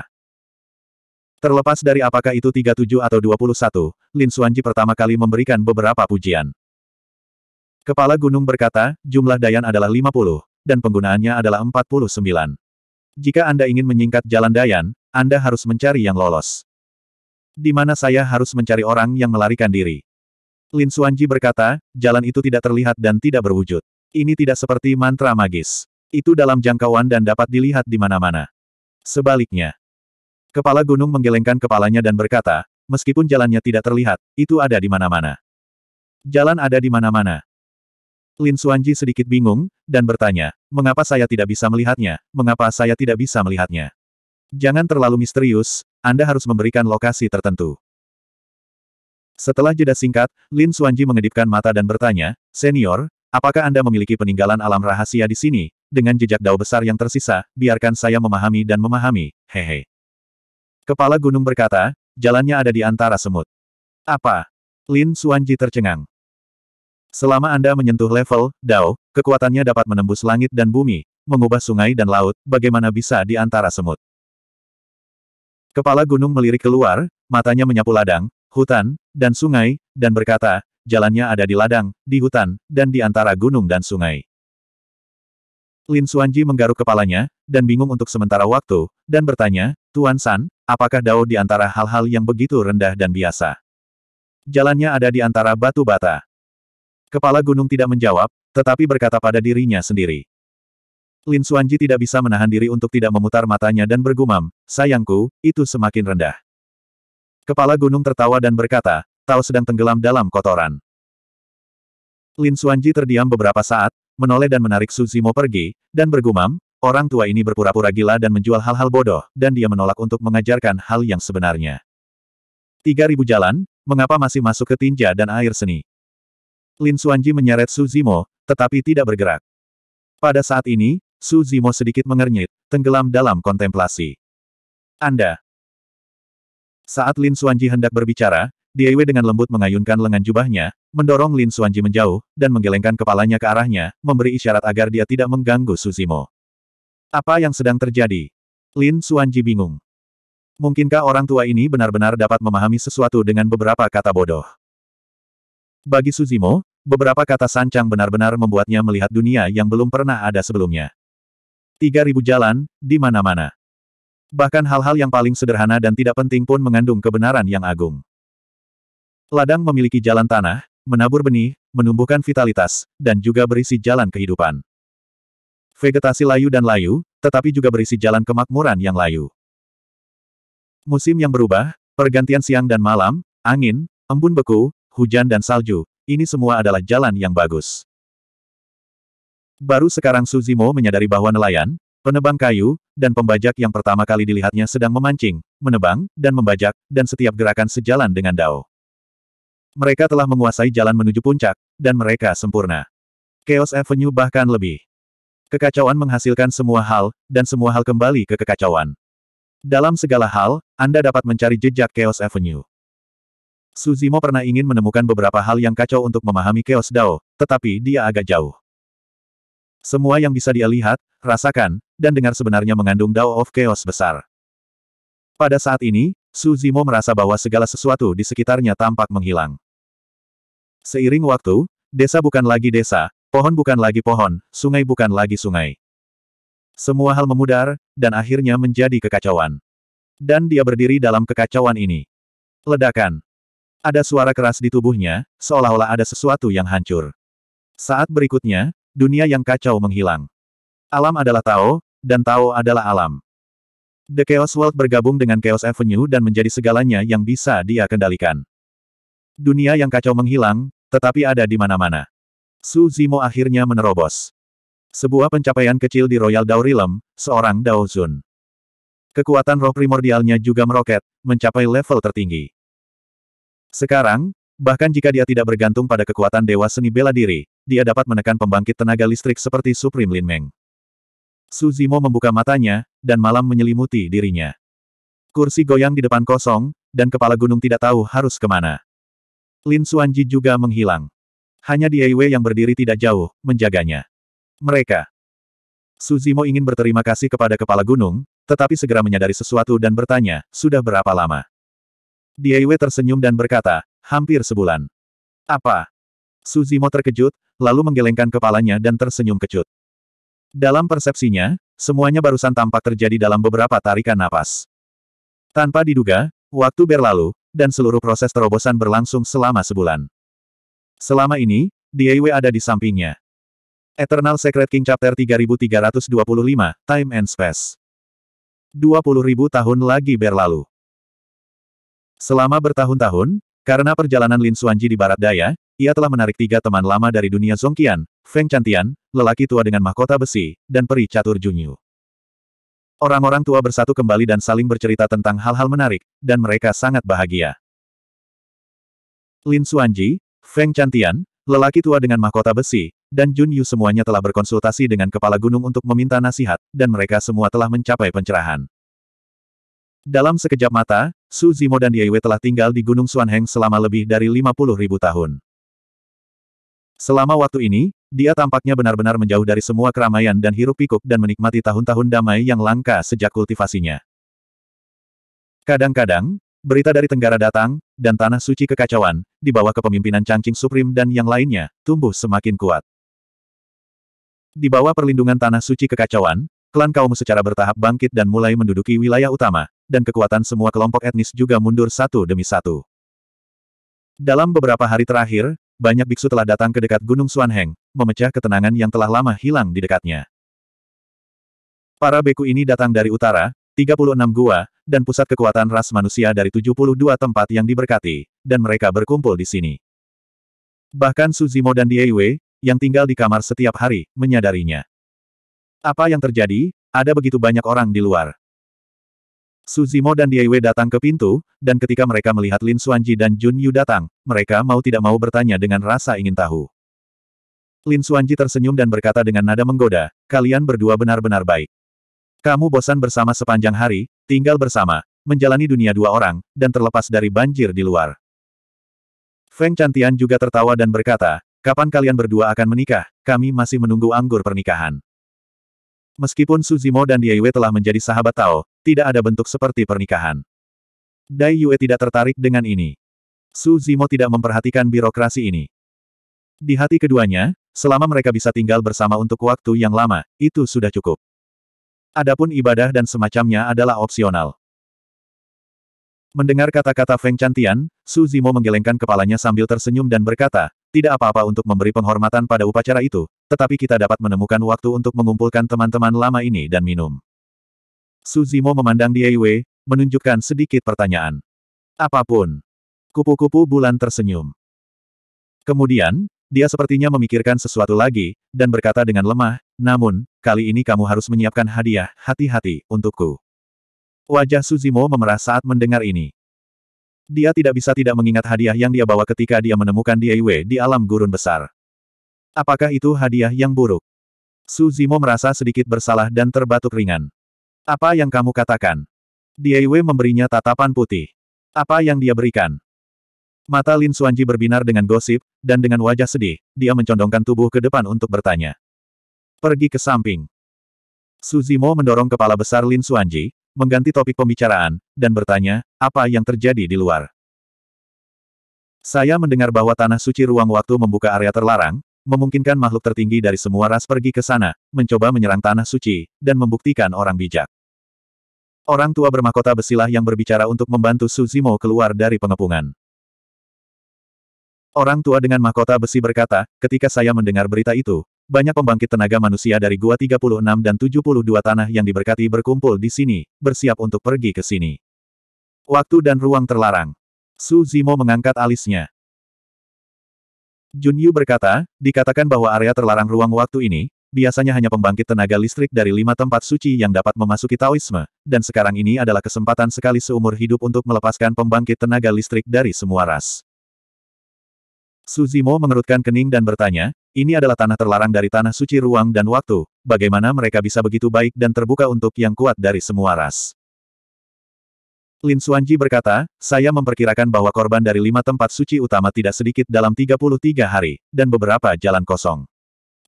[SPEAKER 1] Terlepas dari apakah itu 37 atau 21, Lin Xuanji pertama kali memberikan beberapa pujian. Kepala gunung berkata, jumlah Dayan adalah 50, dan penggunaannya adalah 49. Jika Anda ingin menyingkat jalan Dayan, Anda harus mencari yang lolos di mana saya harus mencari orang yang melarikan diri. Lin Suanji berkata, jalan itu tidak terlihat dan tidak berwujud. Ini tidak seperti mantra magis. Itu dalam jangkauan dan dapat dilihat di mana-mana. Sebaliknya, kepala gunung menggelengkan kepalanya dan berkata, meskipun jalannya tidak terlihat, itu ada di mana-mana. Jalan ada di mana-mana. Lin Suanji sedikit bingung, dan bertanya, mengapa saya tidak bisa melihatnya, mengapa saya tidak bisa melihatnya. Jangan terlalu misterius, anda harus memberikan lokasi tertentu. Setelah jeda singkat, Lin Suanji mengedipkan mata dan bertanya, Senior, apakah Anda memiliki peninggalan alam rahasia di sini? Dengan jejak dao besar yang tersisa, biarkan saya memahami dan memahami, hehe. Kepala gunung berkata, jalannya ada di antara semut. Apa? Lin Suanji tercengang. Selama Anda menyentuh level, Dao, kekuatannya dapat menembus langit dan bumi, mengubah sungai dan laut, bagaimana bisa di antara semut. Kepala gunung melirik keluar, matanya menyapu ladang, hutan, dan sungai, dan berkata, jalannya ada di ladang, di hutan, dan di antara gunung dan sungai. Lin Suanji menggaruk kepalanya, dan bingung untuk sementara waktu, dan bertanya, Tuan San, apakah Dao di antara hal-hal yang begitu rendah dan biasa? Jalannya ada di antara batu bata. Kepala gunung tidak menjawab, tetapi berkata pada dirinya sendiri. Lin Suanji tidak bisa menahan diri untuk tidak memutar matanya dan bergumam, sayangku, itu semakin rendah. Kepala gunung tertawa dan berkata, Tao sedang tenggelam dalam kotoran. Lin Suanji terdiam beberapa saat, menoleh dan menarik Suzimo pergi, dan bergumam, orang tua ini berpura-pura gila dan menjual hal-hal bodoh, dan dia menolak untuk mengajarkan hal yang sebenarnya. Tiga ribu jalan, mengapa masih masuk ke tinja dan air seni? Lin Suanji menyeret Suzimo, tetapi tidak bergerak. Pada saat ini, Su Zimo sedikit mengernyit, tenggelam dalam kontemplasi. Anda. Saat Lin Suanji hendak berbicara, Wei dengan lembut mengayunkan lengan jubahnya, mendorong Lin Suanji menjauh, dan menggelengkan kepalanya ke arahnya, memberi isyarat agar dia tidak mengganggu Su Zimo. Apa yang sedang terjadi? Lin Suanji bingung. Mungkinkah orang tua ini benar-benar dapat memahami sesuatu dengan beberapa kata bodoh? Bagi Suzimo, beberapa kata sancang benar-benar membuatnya melihat dunia yang belum pernah ada sebelumnya. Tiga ribu jalan, di mana-mana. Bahkan hal-hal yang paling sederhana dan tidak penting pun mengandung kebenaran yang agung. Ladang memiliki jalan tanah, menabur benih, menumbuhkan vitalitas, dan juga berisi jalan kehidupan. Vegetasi layu dan layu, tetapi juga berisi jalan kemakmuran yang layu. Musim yang berubah, pergantian siang dan malam, angin, embun beku, hujan dan salju, ini semua adalah jalan yang bagus. Baru sekarang Suzimo menyadari bahwa nelayan, penebang kayu, dan pembajak yang pertama kali dilihatnya sedang memancing, menebang, dan membajak, dan setiap gerakan sejalan dengan Dao. Mereka telah menguasai jalan menuju puncak, dan mereka sempurna. Chaos Avenue bahkan lebih. Kekacauan menghasilkan semua hal, dan semua hal kembali ke kekacauan. Dalam segala hal, Anda dapat mencari jejak Chaos Avenue. Suzimo pernah ingin menemukan beberapa hal yang kacau untuk memahami Chaos Dao, tetapi dia agak jauh. Semua yang bisa dia lihat, rasakan, dan dengar sebenarnya mengandung Dao of Chaos besar. Pada saat ini, Su Zimo merasa bahwa segala sesuatu di sekitarnya tampak menghilang. Seiring waktu, desa bukan lagi desa, pohon bukan lagi pohon, sungai bukan lagi sungai. Semua hal memudar, dan akhirnya menjadi kekacauan. Dan dia berdiri dalam kekacauan ini. Ledakan. Ada suara keras di tubuhnya, seolah-olah ada sesuatu yang hancur. Saat berikutnya, dunia yang kacau menghilang. Alam adalah Tao, dan Tao adalah alam. The Chaos World bergabung dengan Chaos Avenue dan menjadi segalanya yang bisa dia kendalikan. Dunia yang kacau menghilang, tetapi ada di mana-mana. Su Zimo akhirnya menerobos. Sebuah pencapaian kecil di Royal Dao Realm, seorang Dao Zun. Kekuatan roh primordialnya juga meroket, mencapai level tertinggi. Sekarang, Bahkan jika dia tidak bergantung pada kekuatan Dewa Seni Bela Diri, dia dapat menekan pembangkit tenaga listrik seperti Supreme Lin Meng. Su Zimo membuka matanya, dan malam menyelimuti dirinya. Kursi goyang di depan kosong, dan kepala gunung tidak tahu harus kemana. Lin Suanji juga menghilang. Hanya di Yue yang berdiri tidak jauh, menjaganya. Mereka. Su Zimo ingin berterima kasih kepada kepala gunung, tetapi segera menyadari sesuatu dan bertanya, sudah berapa lama? Dia tersenyum dan berkata, Hampir sebulan. Apa? Suzimo terkejut, lalu menggelengkan kepalanya dan tersenyum kecut. Dalam persepsinya, semuanya barusan tampak terjadi dalam beberapa tarikan napas. Tanpa diduga, waktu berlalu, dan seluruh proses terobosan berlangsung selama sebulan. Selama ini, Dieiwe ada di sampingnya. Eternal Secret King Chapter 3325, Time and Space. 20.000 tahun lagi berlalu. Selama bertahun-tahun, karena perjalanan Lin Xuanji di barat daya, ia telah menarik tiga teman lama dari dunia Zongqian, Feng Chantian, lelaki tua dengan mahkota besi, dan peri catur Junyu. Orang-orang tua bersatu kembali dan saling bercerita tentang hal-hal menarik, dan mereka sangat bahagia. Lin Xuanji, Feng Chantian, lelaki tua dengan mahkota besi, dan Junyu semuanya telah berkonsultasi dengan kepala gunung untuk meminta nasihat, dan mereka semua telah mencapai pencerahan. Dalam sekejap mata, Su Zimo dan Yewe telah tinggal di Gunung Suanheng selama lebih dari 50 ribu tahun. Selama waktu ini, dia tampaknya benar-benar menjauh dari semua keramaian dan hiruk-pikuk dan menikmati tahun-tahun damai yang langka sejak kultivasinya. Kadang-kadang, berita dari Tenggara datang, dan tanah suci kekacauan, di bawah kepemimpinan Cangcing Supreme dan yang lainnya, tumbuh semakin kuat. Di bawah perlindungan tanah suci kekacauan, klan kaum secara bertahap bangkit dan mulai menduduki wilayah utama, dan kekuatan semua kelompok etnis juga mundur satu demi satu. Dalam beberapa hari terakhir, banyak biksu telah datang ke dekat Gunung Suanheng, memecah ketenangan yang telah lama hilang di dekatnya. Para beku ini datang dari utara, 36 gua, dan pusat kekuatan ras manusia dari 72 tempat yang diberkati, dan mereka berkumpul di sini. Bahkan Suzimo dan Diewe, yang tinggal di kamar setiap hari, menyadarinya. Apa yang terjadi? Ada begitu banyak orang di luar. Suzimo dan Diaiwe datang ke pintu, dan ketika mereka melihat Lin Xuanji dan Jun Yu datang, mereka mau tidak mau bertanya dengan rasa ingin tahu. Lin Xuanji tersenyum dan berkata dengan nada menggoda, kalian berdua benar-benar baik. Kamu bosan bersama sepanjang hari, tinggal bersama, menjalani dunia dua orang, dan terlepas dari banjir di luar. Feng Cantian juga tertawa dan berkata, kapan kalian berdua akan menikah, kami masih menunggu anggur pernikahan. Meskipun Suzimo dan Diaiwe telah menjadi sahabat Tao, tidak ada bentuk seperti pernikahan. Dai Yue tidak tertarik dengan ini. Su Zimo tidak memperhatikan birokrasi ini. Di hati keduanya, selama mereka bisa tinggal bersama untuk waktu yang lama, itu sudah cukup. Adapun ibadah dan semacamnya adalah opsional. Mendengar kata-kata Feng Chantian, Su Zimo menggelengkan kepalanya sambil tersenyum dan berkata, tidak apa-apa untuk memberi penghormatan pada upacara itu, tetapi kita dapat menemukan waktu untuk mengumpulkan teman-teman lama ini dan minum. Suzimo memandang Ye Wei, menunjukkan sedikit pertanyaan. Apapun. Kupu-kupu bulan tersenyum. Kemudian, dia sepertinya memikirkan sesuatu lagi, dan berkata dengan lemah, namun, kali ini kamu harus menyiapkan hadiah, hati-hati, untukku. Wajah Suzimo memerah saat mendengar ini. Dia tidak bisa tidak mengingat hadiah yang dia bawa ketika dia menemukan Diawe di alam gurun besar. Apakah itu hadiah yang buruk? Suzimo merasa sedikit bersalah dan terbatuk ringan. Apa yang kamu katakan? Diewe memberinya tatapan putih. Apa yang dia berikan? Mata Lin Suanji berbinar dengan gosip, dan dengan wajah sedih, dia mencondongkan tubuh ke depan untuk bertanya. Pergi ke samping. Suzimo mendorong kepala besar Lin Suanji, mengganti topik pembicaraan, dan bertanya, apa yang terjadi di luar? Saya mendengar bahwa Tanah Suci Ruang Waktu membuka area terlarang, memungkinkan makhluk tertinggi dari semua ras pergi ke sana, mencoba menyerang tanah suci, dan membuktikan orang bijak. Orang tua bermakota besilah yang berbicara untuk membantu Suzimo keluar dari pengepungan. Orang tua dengan mahkota besi berkata, ketika saya mendengar berita itu, banyak pembangkit tenaga manusia dari Gua 36 dan 72 tanah yang diberkati berkumpul di sini, bersiap untuk pergi ke sini. Waktu dan ruang terlarang. Su mengangkat alisnya. Jun Yu berkata, dikatakan bahwa area terlarang ruang waktu ini, biasanya hanya pembangkit tenaga listrik dari lima tempat suci yang dapat memasuki Taoisme, dan sekarang ini adalah kesempatan sekali seumur hidup untuk melepaskan pembangkit tenaga listrik dari semua ras. Suzimo mengerutkan kening dan bertanya, ini adalah tanah terlarang dari tanah suci ruang dan waktu, bagaimana mereka bisa begitu baik dan terbuka untuk yang kuat dari semua ras? Lin Suanji berkata, saya memperkirakan bahwa korban dari lima tempat suci utama tidak sedikit dalam 33 hari, dan beberapa jalan kosong.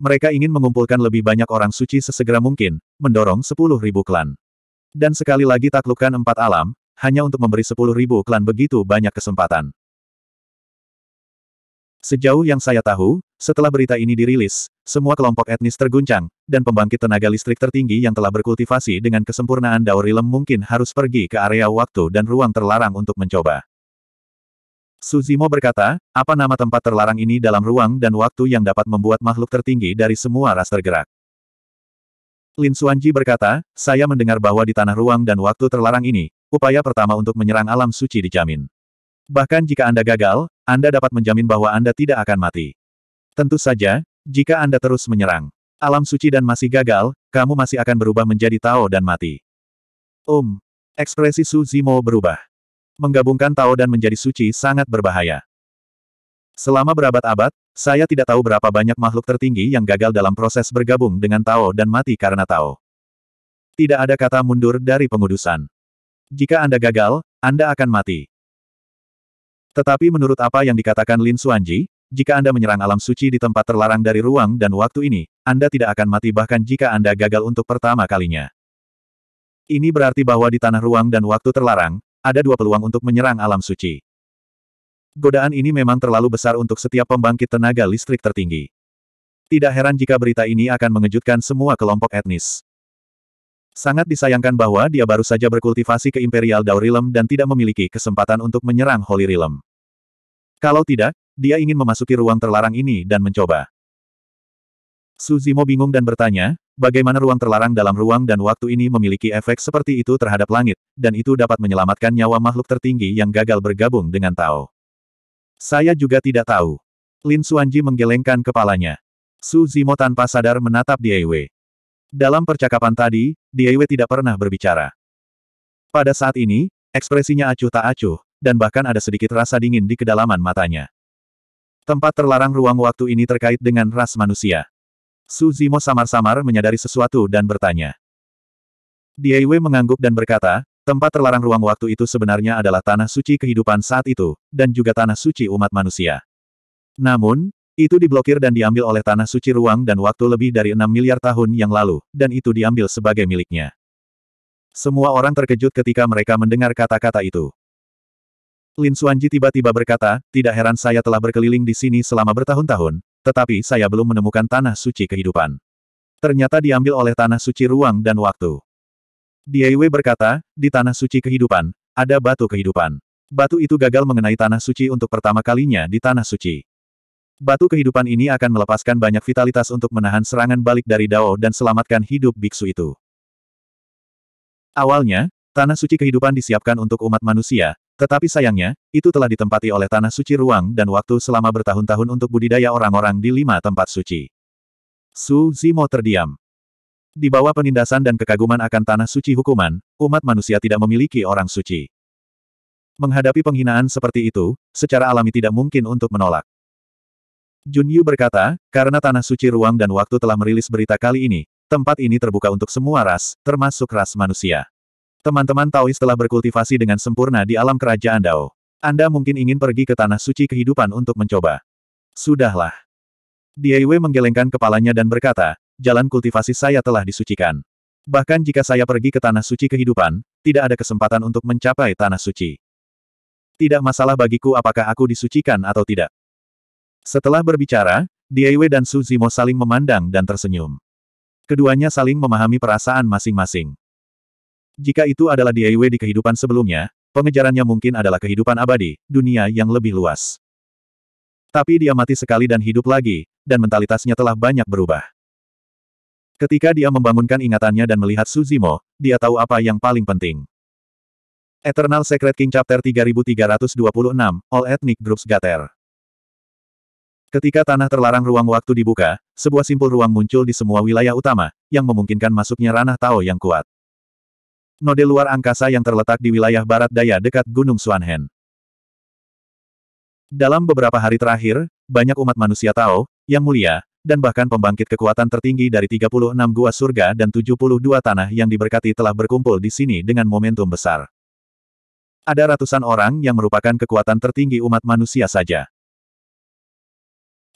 [SPEAKER 1] Mereka ingin mengumpulkan lebih banyak orang suci sesegera mungkin, mendorong 10.000 klan. Dan sekali lagi taklukkan empat alam, hanya untuk memberi 10.000 klan begitu banyak kesempatan. Sejauh yang saya tahu, setelah berita ini dirilis, semua kelompok etnis terguncang, dan pembangkit tenaga listrik tertinggi yang telah berkultivasi dengan kesempurnaan Daurilem mungkin harus pergi ke area waktu dan ruang terlarang untuk mencoba. Suzimo berkata, apa nama tempat terlarang ini dalam ruang dan waktu yang dapat membuat makhluk tertinggi dari semua ras tergerak? Lin Suanji berkata, saya mendengar bahwa di tanah ruang dan waktu terlarang ini, upaya pertama untuk menyerang alam suci dijamin. Bahkan jika Anda gagal, anda dapat menjamin bahwa Anda tidak akan mati. Tentu saja, jika Anda terus menyerang alam suci dan masih gagal, kamu masih akan berubah menjadi Tao dan mati. Um, ekspresi Su Zimo berubah. Menggabungkan Tao dan menjadi suci sangat berbahaya. Selama berabad-abad, saya tidak tahu berapa banyak makhluk tertinggi yang gagal dalam proses bergabung dengan Tao dan mati karena Tao. Tidak ada kata mundur dari pengudusan. Jika Anda gagal, Anda akan mati. Tetapi menurut apa yang dikatakan Lin Suanji, jika Anda menyerang alam suci di tempat terlarang dari ruang dan waktu ini, Anda tidak akan mati bahkan jika Anda gagal untuk pertama kalinya. Ini berarti bahwa di tanah ruang dan waktu terlarang, ada dua peluang untuk menyerang alam suci. Godaan ini memang terlalu besar untuk setiap pembangkit tenaga listrik tertinggi. Tidak heran jika berita ini akan mengejutkan semua kelompok etnis. Sangat disayangkan bahwa dia baru saja berkultivasi ke Imperial Daurilem dan tidak memiliki kesempatan untuk menyerang Holy Realm. Kalau tidak, dia ingin memasuki ruang terlarang ini dan mencoba. Suzimo bingung dan bertanya, bagaimana ruang terlarang dalam ruang dan waktu ini memiliki efek seperti itu terhadap langit, dan itu dapat menyelamatkan nyawa makhluk tertinggi yang gagal bergabung dengan Tao. Saya juga tidak tahu. Lin Suanji menggelengkan kepalanya. Su Zimo tanpa sadar menatap Diewe. Dalam percakapan tadi, Diewe tidak pernah berbicara. Pada saat ini, ekspresinya acuh tak acuh, dan bahkan ada sedikit rasa dingin di kedalaman matanya. Tempat terlarang ruang waktu ini terkait dengan ras manusia. Su Zimo samar-samar menyadari sesuatu dan bertanya. Diewe mengangguk dan berkata, tempat terlarang ruang waktu itu sebenarnya adalah tanah suci kehidupan saat itu, dan juga tanah suci umat manusia. Namun, itu diblokir dan diambil oleh tanah suci ruang dan waktu lebih dari 6 miliar tahun yang lalu, dan itu diambil sebagai miliknya. Semua orang terkejut ketika mereka mendengar kata-kata itu. Lin Suanji tiba-tiba berkata, tidak heran saya telah berkeliling di sini selama bertahun-tahun, tetapi saya belum menemukan tanah suci kehidupan. Ternyata diambil oleh tanah suci ruang dan waktu. Wei berkata, di tanah suci kehidupan, ada batu kehidupan. Batu itu gagal mengenai tanah suci untuk pertama kalinya di tanah suci. Batu kehidupan ini akan melepaskan banyak vitalitas untuk menahan serangan balik dari Dao dan selamatkan hidup biksu itu. Awalnya, tanah suci kehidupan disiapkan untuk umat manusia, tetapi sayangnya, itu telah ditempati oleh tanah suci ruang dan waktu selama bertahun-tahun untuk budidaya orang-orang di lima tempat suci. Su Zimo terdiam. Di bawah penindasan dan kekaguman akan tanah suci hukuman, umat manusia tidak memiliki orang suci. Menghadapi penghinaan seperti itu, secara alami tidak mungkin untuk menolak. Jun Yu berkata, karena Tanah Suci Ruang dan Waktu telah merilis berita kali ini, tempat ini terbuka untuk semua ras, termasuk ras manusia. Teman-teman Taois telah berkultivasi dengan sempurna di alam kerajaan Dao. Anda mungkin ingin pergi ke Tanah Suci Kehidupan untuk mencoba. Sudahlah. Diewe menggelengkan kepalanya dan berkata, jalan kultivasi saya telah disucikan. Bahkan jika saya pergi ke Tanah Suci Kehidupan, tidak ada kesempatan untuk mencapai Tanah Suci. Tidak masalah bagiku apakah aku disucikan atau tidak. Setelah berbicara, Diewe dan Suzimo saling memandang dan tersenyum. Keduanya saling memahami perasaan masing-masing. Jika itu adalah Diewe di kehidupan sebelumnya, pengejarannya mungkin adalah kehidupan abadi, dunia yang lebih luas. Tapi dia mati sekali dan hidup lagi, dan mentalitasnya telah banyak berubah. Ketika dia membangunkan ingatannya dan melihat Suzimo, dia tahu apa yang paling penting. Eternal Secret King Chapter 3326, All Ethnic Groups Gather. Ketika tanah terlarang ruang waktu dibuka, sebuah simpul ruang muncul di semua wilayah utama, yang memungkinkan masuknya ranah Tao yang kuat. Node luar angkasa yang terletak di wilayah barat daya dekat Gunung Suanhen. Dalam beberapa hari terakhir, banyak umat manusia Tao, yang mulia, dan bahkan pembangkit kekuatan tertinggi dari 36 gua surga dan 72 tanah yang diberkati telah berkumpul di sini dengan momentum besar. Ada ratusan orang yang merupakan kekuatan tertinggi umat manusia saja.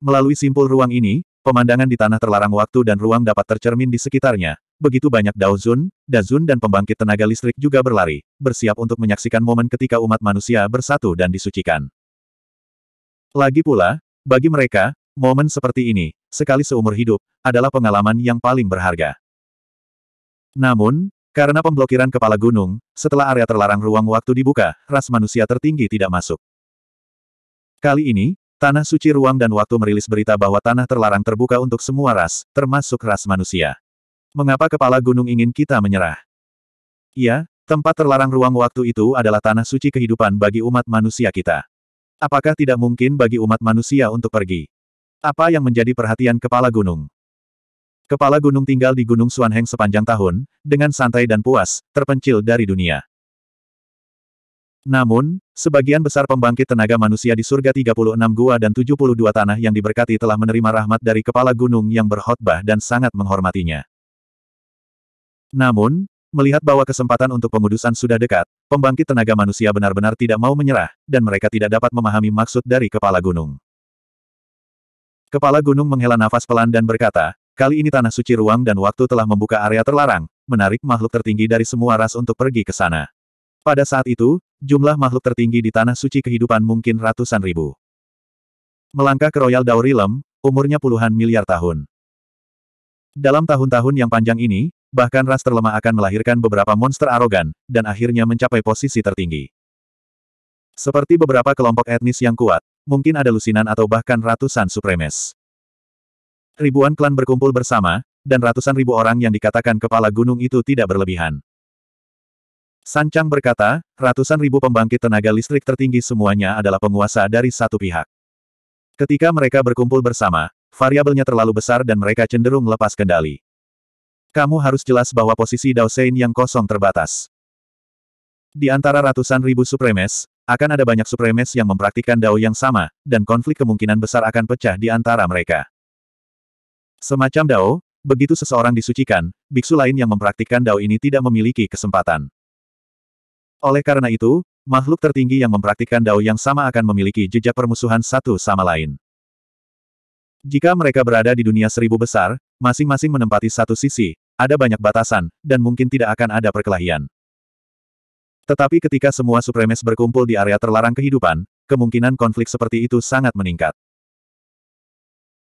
[SPEAKER 1] Melalui simpul ruang ini, pemandangan di tanah terlarang waktu dan ruang dapat tercermin di sekitarnya. Begitu banyak Daozun, Dazun dan pembangkit tenaga listrik juga berlari, bersiap untuk menyaksikan momen ketika umat manusia bersatu dan disucikan. Lagi pula, bagi mereka, momen seperti ini, sekali seumur hidup, adalah pengalaman yang paling berharga. Namun, karena pemblokiran kepala gunung, setelah area terlarang ruang waktu dibuka, ras manusia tertinggi tidak masuk. Kali ini, Tanah suci ruang dan waktu merilis berita bahwa tanah terlarang terbuka untuk semua ras, termasuk ras manusia. Mengapa kepala gunung ingin kita menyerah? Ya, tempat terlarang ruang waktu itu adalah tanah suci kehidupan bagi umat manusia kita. Apakah tidak mungkin bagi umat manusia untuk pergi? Apa yang menjadi perhatian kepala gunung? Kepala gunung tinggal di Gunung Suanheng sepanjang tahun, dengan santai dan puas, terpencil dari dunia. Namun, sebagian besar pembangkit tenaga manusia di surga 36 gua dan 72 tanah yang diberkati telah menerima rahmat dari kepala gunung yang berkhotbah dan sangat menghormatinya. Namun, melihat bahwa kesempatan untuk pengudusan sudah dekat, pembangkit tenaga manusia benar-benar tidak mau menyerah, dan mereka tidak dapat memahami maksud dari kepala gunung. Kepala gunung menghela nafas pelan dan berkata, kali ini tanah suci ruang dan waktu telah membuka area terlarang, menarik makhluk tertinggi dari semua ras untuk pergi ke sana. Pada saat itu, jumlah makhluk tertinggi di tanah suci kehidupan mungkin ratusan ribu. Melangkah ke Royal Dao umurnya puluhan miliar tahun. Dalam tahun-tahun yang panjang ini, bahkan ras terlemah akan melahirkan beberapa monster arogan, dan akhirnya mencapai posisi tertinggi. Seperti beberapa kelompok etnis yang kuat, mungkin ada lusinan atau bahkan ratusan supremes. Ribuan klan berkumpul bersama, dan ratusan ribu orang yang dikatakan kepala gunung itu tidak berlebihan. Sancang berkata, ratusan ribu pembangkit tenaga listrik tertinggi semuanya adalah penguasa dari satu pihak. Ketika mereka berkumpul bersama, variabelnya terlalu besar dan mereka cenderung lepas kendali. Kamu harus jelas bahwa posisi Dao Sein yang kosong terbatas. Di antara ratusan ribu supremes, akan ada banyak supremes yang mempraktikkan Dao yang sama, dan konflik kemungkinan besar akan pecah di antara mereka. Semacam Dao, begitu seseorang disucikan, biksu lain yang mempraktikkan Dao ini tidak memiliki kesempatan. Oleh karena itu, makhluk tertinggi yang mempraktikkan dao yang sama akan memiliki jejak permusuhan satu sama lain. Jika mereka berada di dunia seribu besar, masing-masing menempati satu sisi, ada banyak batasan, dan mungkin tidak akan ada perkelahian. Tetapi ketika semua supremes berkumpul di area terlarang kehidupan, kemungkinan konflik seperti itu sangat meningkat.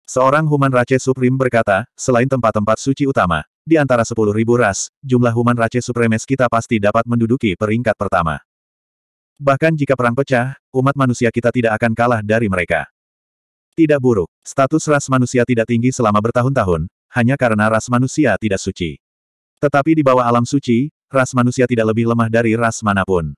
[SPEAKER 1] Seorang human race supreme berkata, selain tempat-tempat suci utama, di antara sepuluh ribu ras, jumlah human race supremes kita pasti dapat menduduki peringkat pertama. Bahkan jika perang pecah, umat manusia kita tidak akan kalah dari mereka. Tidak buruk, status ras manusia tidak tinggi selama bertahun-tahun, hanya karena ras manusia tidak suci. Tetapi di bawah alam suci, ras manusia tidak lebih lemah dari ras manapun.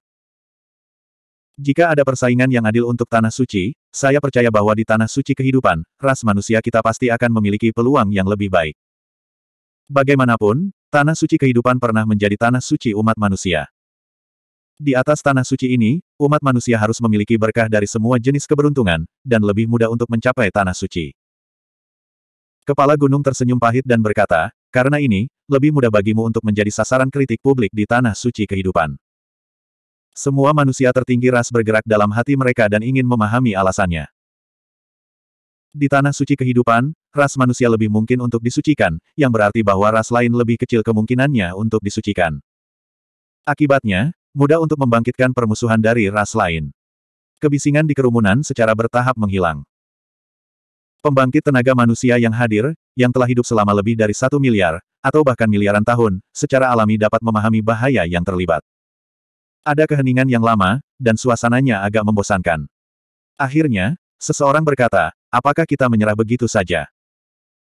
[SPEAKER 1] Jika ada persaingan yang adil untuk Tanah Suci, saya percaya bahwa di Tanah Suci kehidupan, ras manusia kita pasti akan memiliki peluang yang lebih baik. Bagaimanapun, Tanah Suci kehidupan pernah menjadi Tanah Suci umat manusia. Di atas Tanah Suci ini, umat manusia harus memiliki berkah dari semua jenis keberuntungan, dan lebih mudah untuk mencapai Tanah Suci. Kepala Gunung tersenyum pahit dan berkata, karena ini, lebih mudah bagimu untuk menjadi sasaran kritik publik di Tanah Suci kehidupan. Semua manusia tertinggi ras bergerak dalam hati mereka dan ingin memahami alasannya. Di tanah suci kehidupan, ras manusia lebih mungkin untuk disucikan, yang berarti bahwa ras lain lebih kecil kemungkinannya untuk disucikan. Akibatnya, mudah untuk membangkitkan permusuhan dari ras lain. Kebisingan di kerumunan secara bertahap menghilang. Pembangkit tenaga manusia yang hadir, yang telah hidup selama lebih dari satu miliar, atau bahkan miliaran tahun, secara alami dapat memahami bahaya yang terlibat. Ada keheningan yang lama, dan suasananya agak membosankan. Akhirnya, seseorang berkata, apakah kita menyerah begitu saja?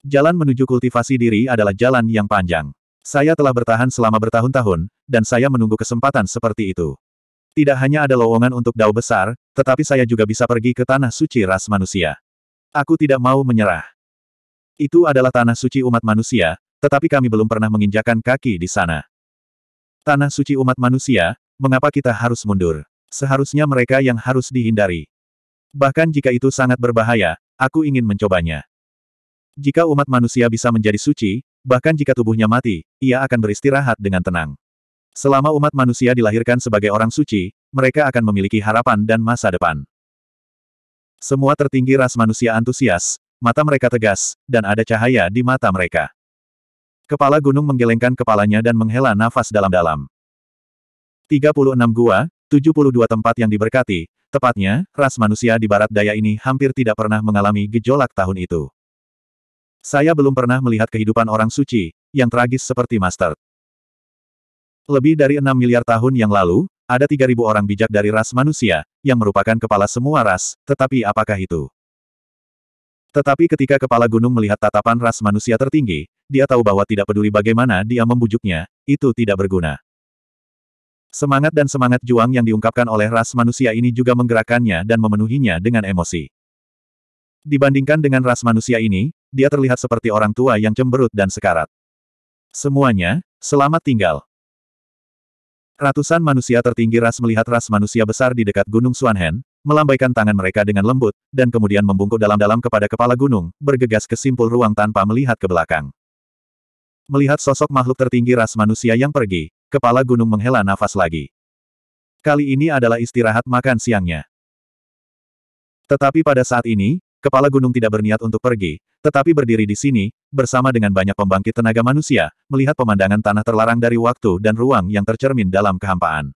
[SPEAKER 1] Jalan menuju kultivasi diri adalah jalan yang panjang. Saya telah bertahan selama bertahun-tahun, dan saya menunggu kesempatan seperti itu. Tidak hanya ada lowongan untuk dao besar, tetapi saya juga bisa pergi ke tanah suci ras manusia. Aku tidak mau menyerah. Itu adalah tanah suci umat manusia, tetapi kami belum pernah menginjakan kaki di sana. Tanah suci umat manusia, Mengapa kita harus mundur? Seharusnya mereka yang harus dihindari. Bahkan jika itu sangat berbahaya, aku ingin mencobanya. Jika umat manusia bisa menjadi suci, bahkan jika tubuhnya mati, ia akan beristirahat dengan tenang. Selama umat manusia dilahirkan sebagai orang suci, mereka akan memiliki harapan dan masa depan. Semua tertinggi ras manusia antusias, mata mereka tegas, dan ada cahaya di mata mereka. Kepala gunung menggelengkan kepalanya dan menghela nafas dalam-dalam. 36 gua, 72 tempat yang diberkati, tepatnya, ras manusia di barat daya ini hampir tidak pernah mengalami gejolak tahun itu. Saya belum pernah melihat kehidupan orang suci, yang tragis seperti Master. Lebih dari 6 miliar tahun yang lalu, ada 3.000 orang bijak dari ras manusia, yang merupakan kepala semua ras, tetapi apakah itu? Tetapi ketika kepala gunung melihat tatapan ras manusia tertinggi, dia tahu bahwa tidak peduli bagaimana dia membujuknya, itu tidak berguna. Semangat dan semangat juang yang diungkapkan oleh ras manusia ini juga menggerakkannya dan memenuhinya dengan emosi. Dibandingkan dengan ras manusia ini, dia terlihat seperti orang tua yang cemberut dan sekarat. Semuanya, selamat tinggal. Ratusan manusia tertinggi ras melihat ras manusia besar di dekat Gunung Suanhen, melambaikan tangan mereka dengan lembut, dan kemudian membungkuk dalam-dalam kepada kepala gunung, bergegas ke simpul ruang tanpa melihat ke belakang. Melihat sosok makhluk tertinggi ras manusia yang pergi, Kepala gunung menghela nafas lagi. Kali ini adalah istirahat makan siangnya. Tetapi pada saat ini, kepala gunung tidak berniat untuk pergi, tetapi berdiri di sini, bersama dengan banyak pembangkit tenaga manusia, melihat pemandangan tanah terlarang dari waktu dan ruang yang tercermin dalam kehampaan.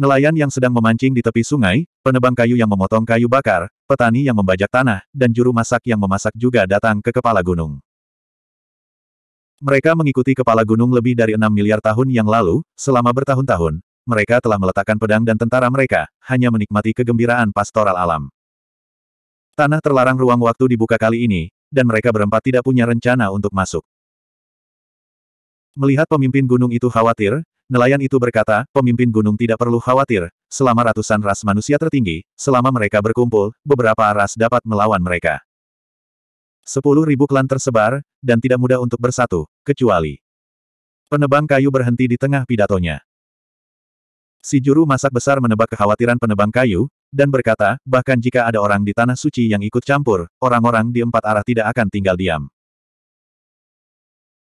[SPEAKER 1] Nelayan yang sedang memancing di tepi sungai, penebang kayu yang memotong kayu bakar, petani yang membajak tanah, dan juru masak yang memasak juga datang ke kepala gunung. Mereka mengikuti kepala gunung lebih dari 6 miliar tahun yang lalu, selama bertahun-tahun, mereka telah meletakkan pedang dan tentara mereka, hanya menikmati kegembiraan pastoral alam. Tanah terlarang ruang waktu dibuka kali ini, dan mereka berempat tidak punya rencana untuk masuk. Melihat pemimpin gunung itu khawatir, nelayan itu berkata, pemimpin gunung tidak perlu khawatir, selama ratusan ras manusia tertinggi, selama mereka berkumpul, beberapa ras dapat melawan mereka. Sepuluh ribu klan tersebar, dan tidak mudah untuk bersatu, kecuali. Penebang kayu berhenti di tengah pidatonya. Si juru masak besar menebak kekhawatiran penebang kayu, dan berkata, bahkan jika ada orang di tanah suci yang ikut campur, orang-orang di empat arah tidak akan tinggal diam.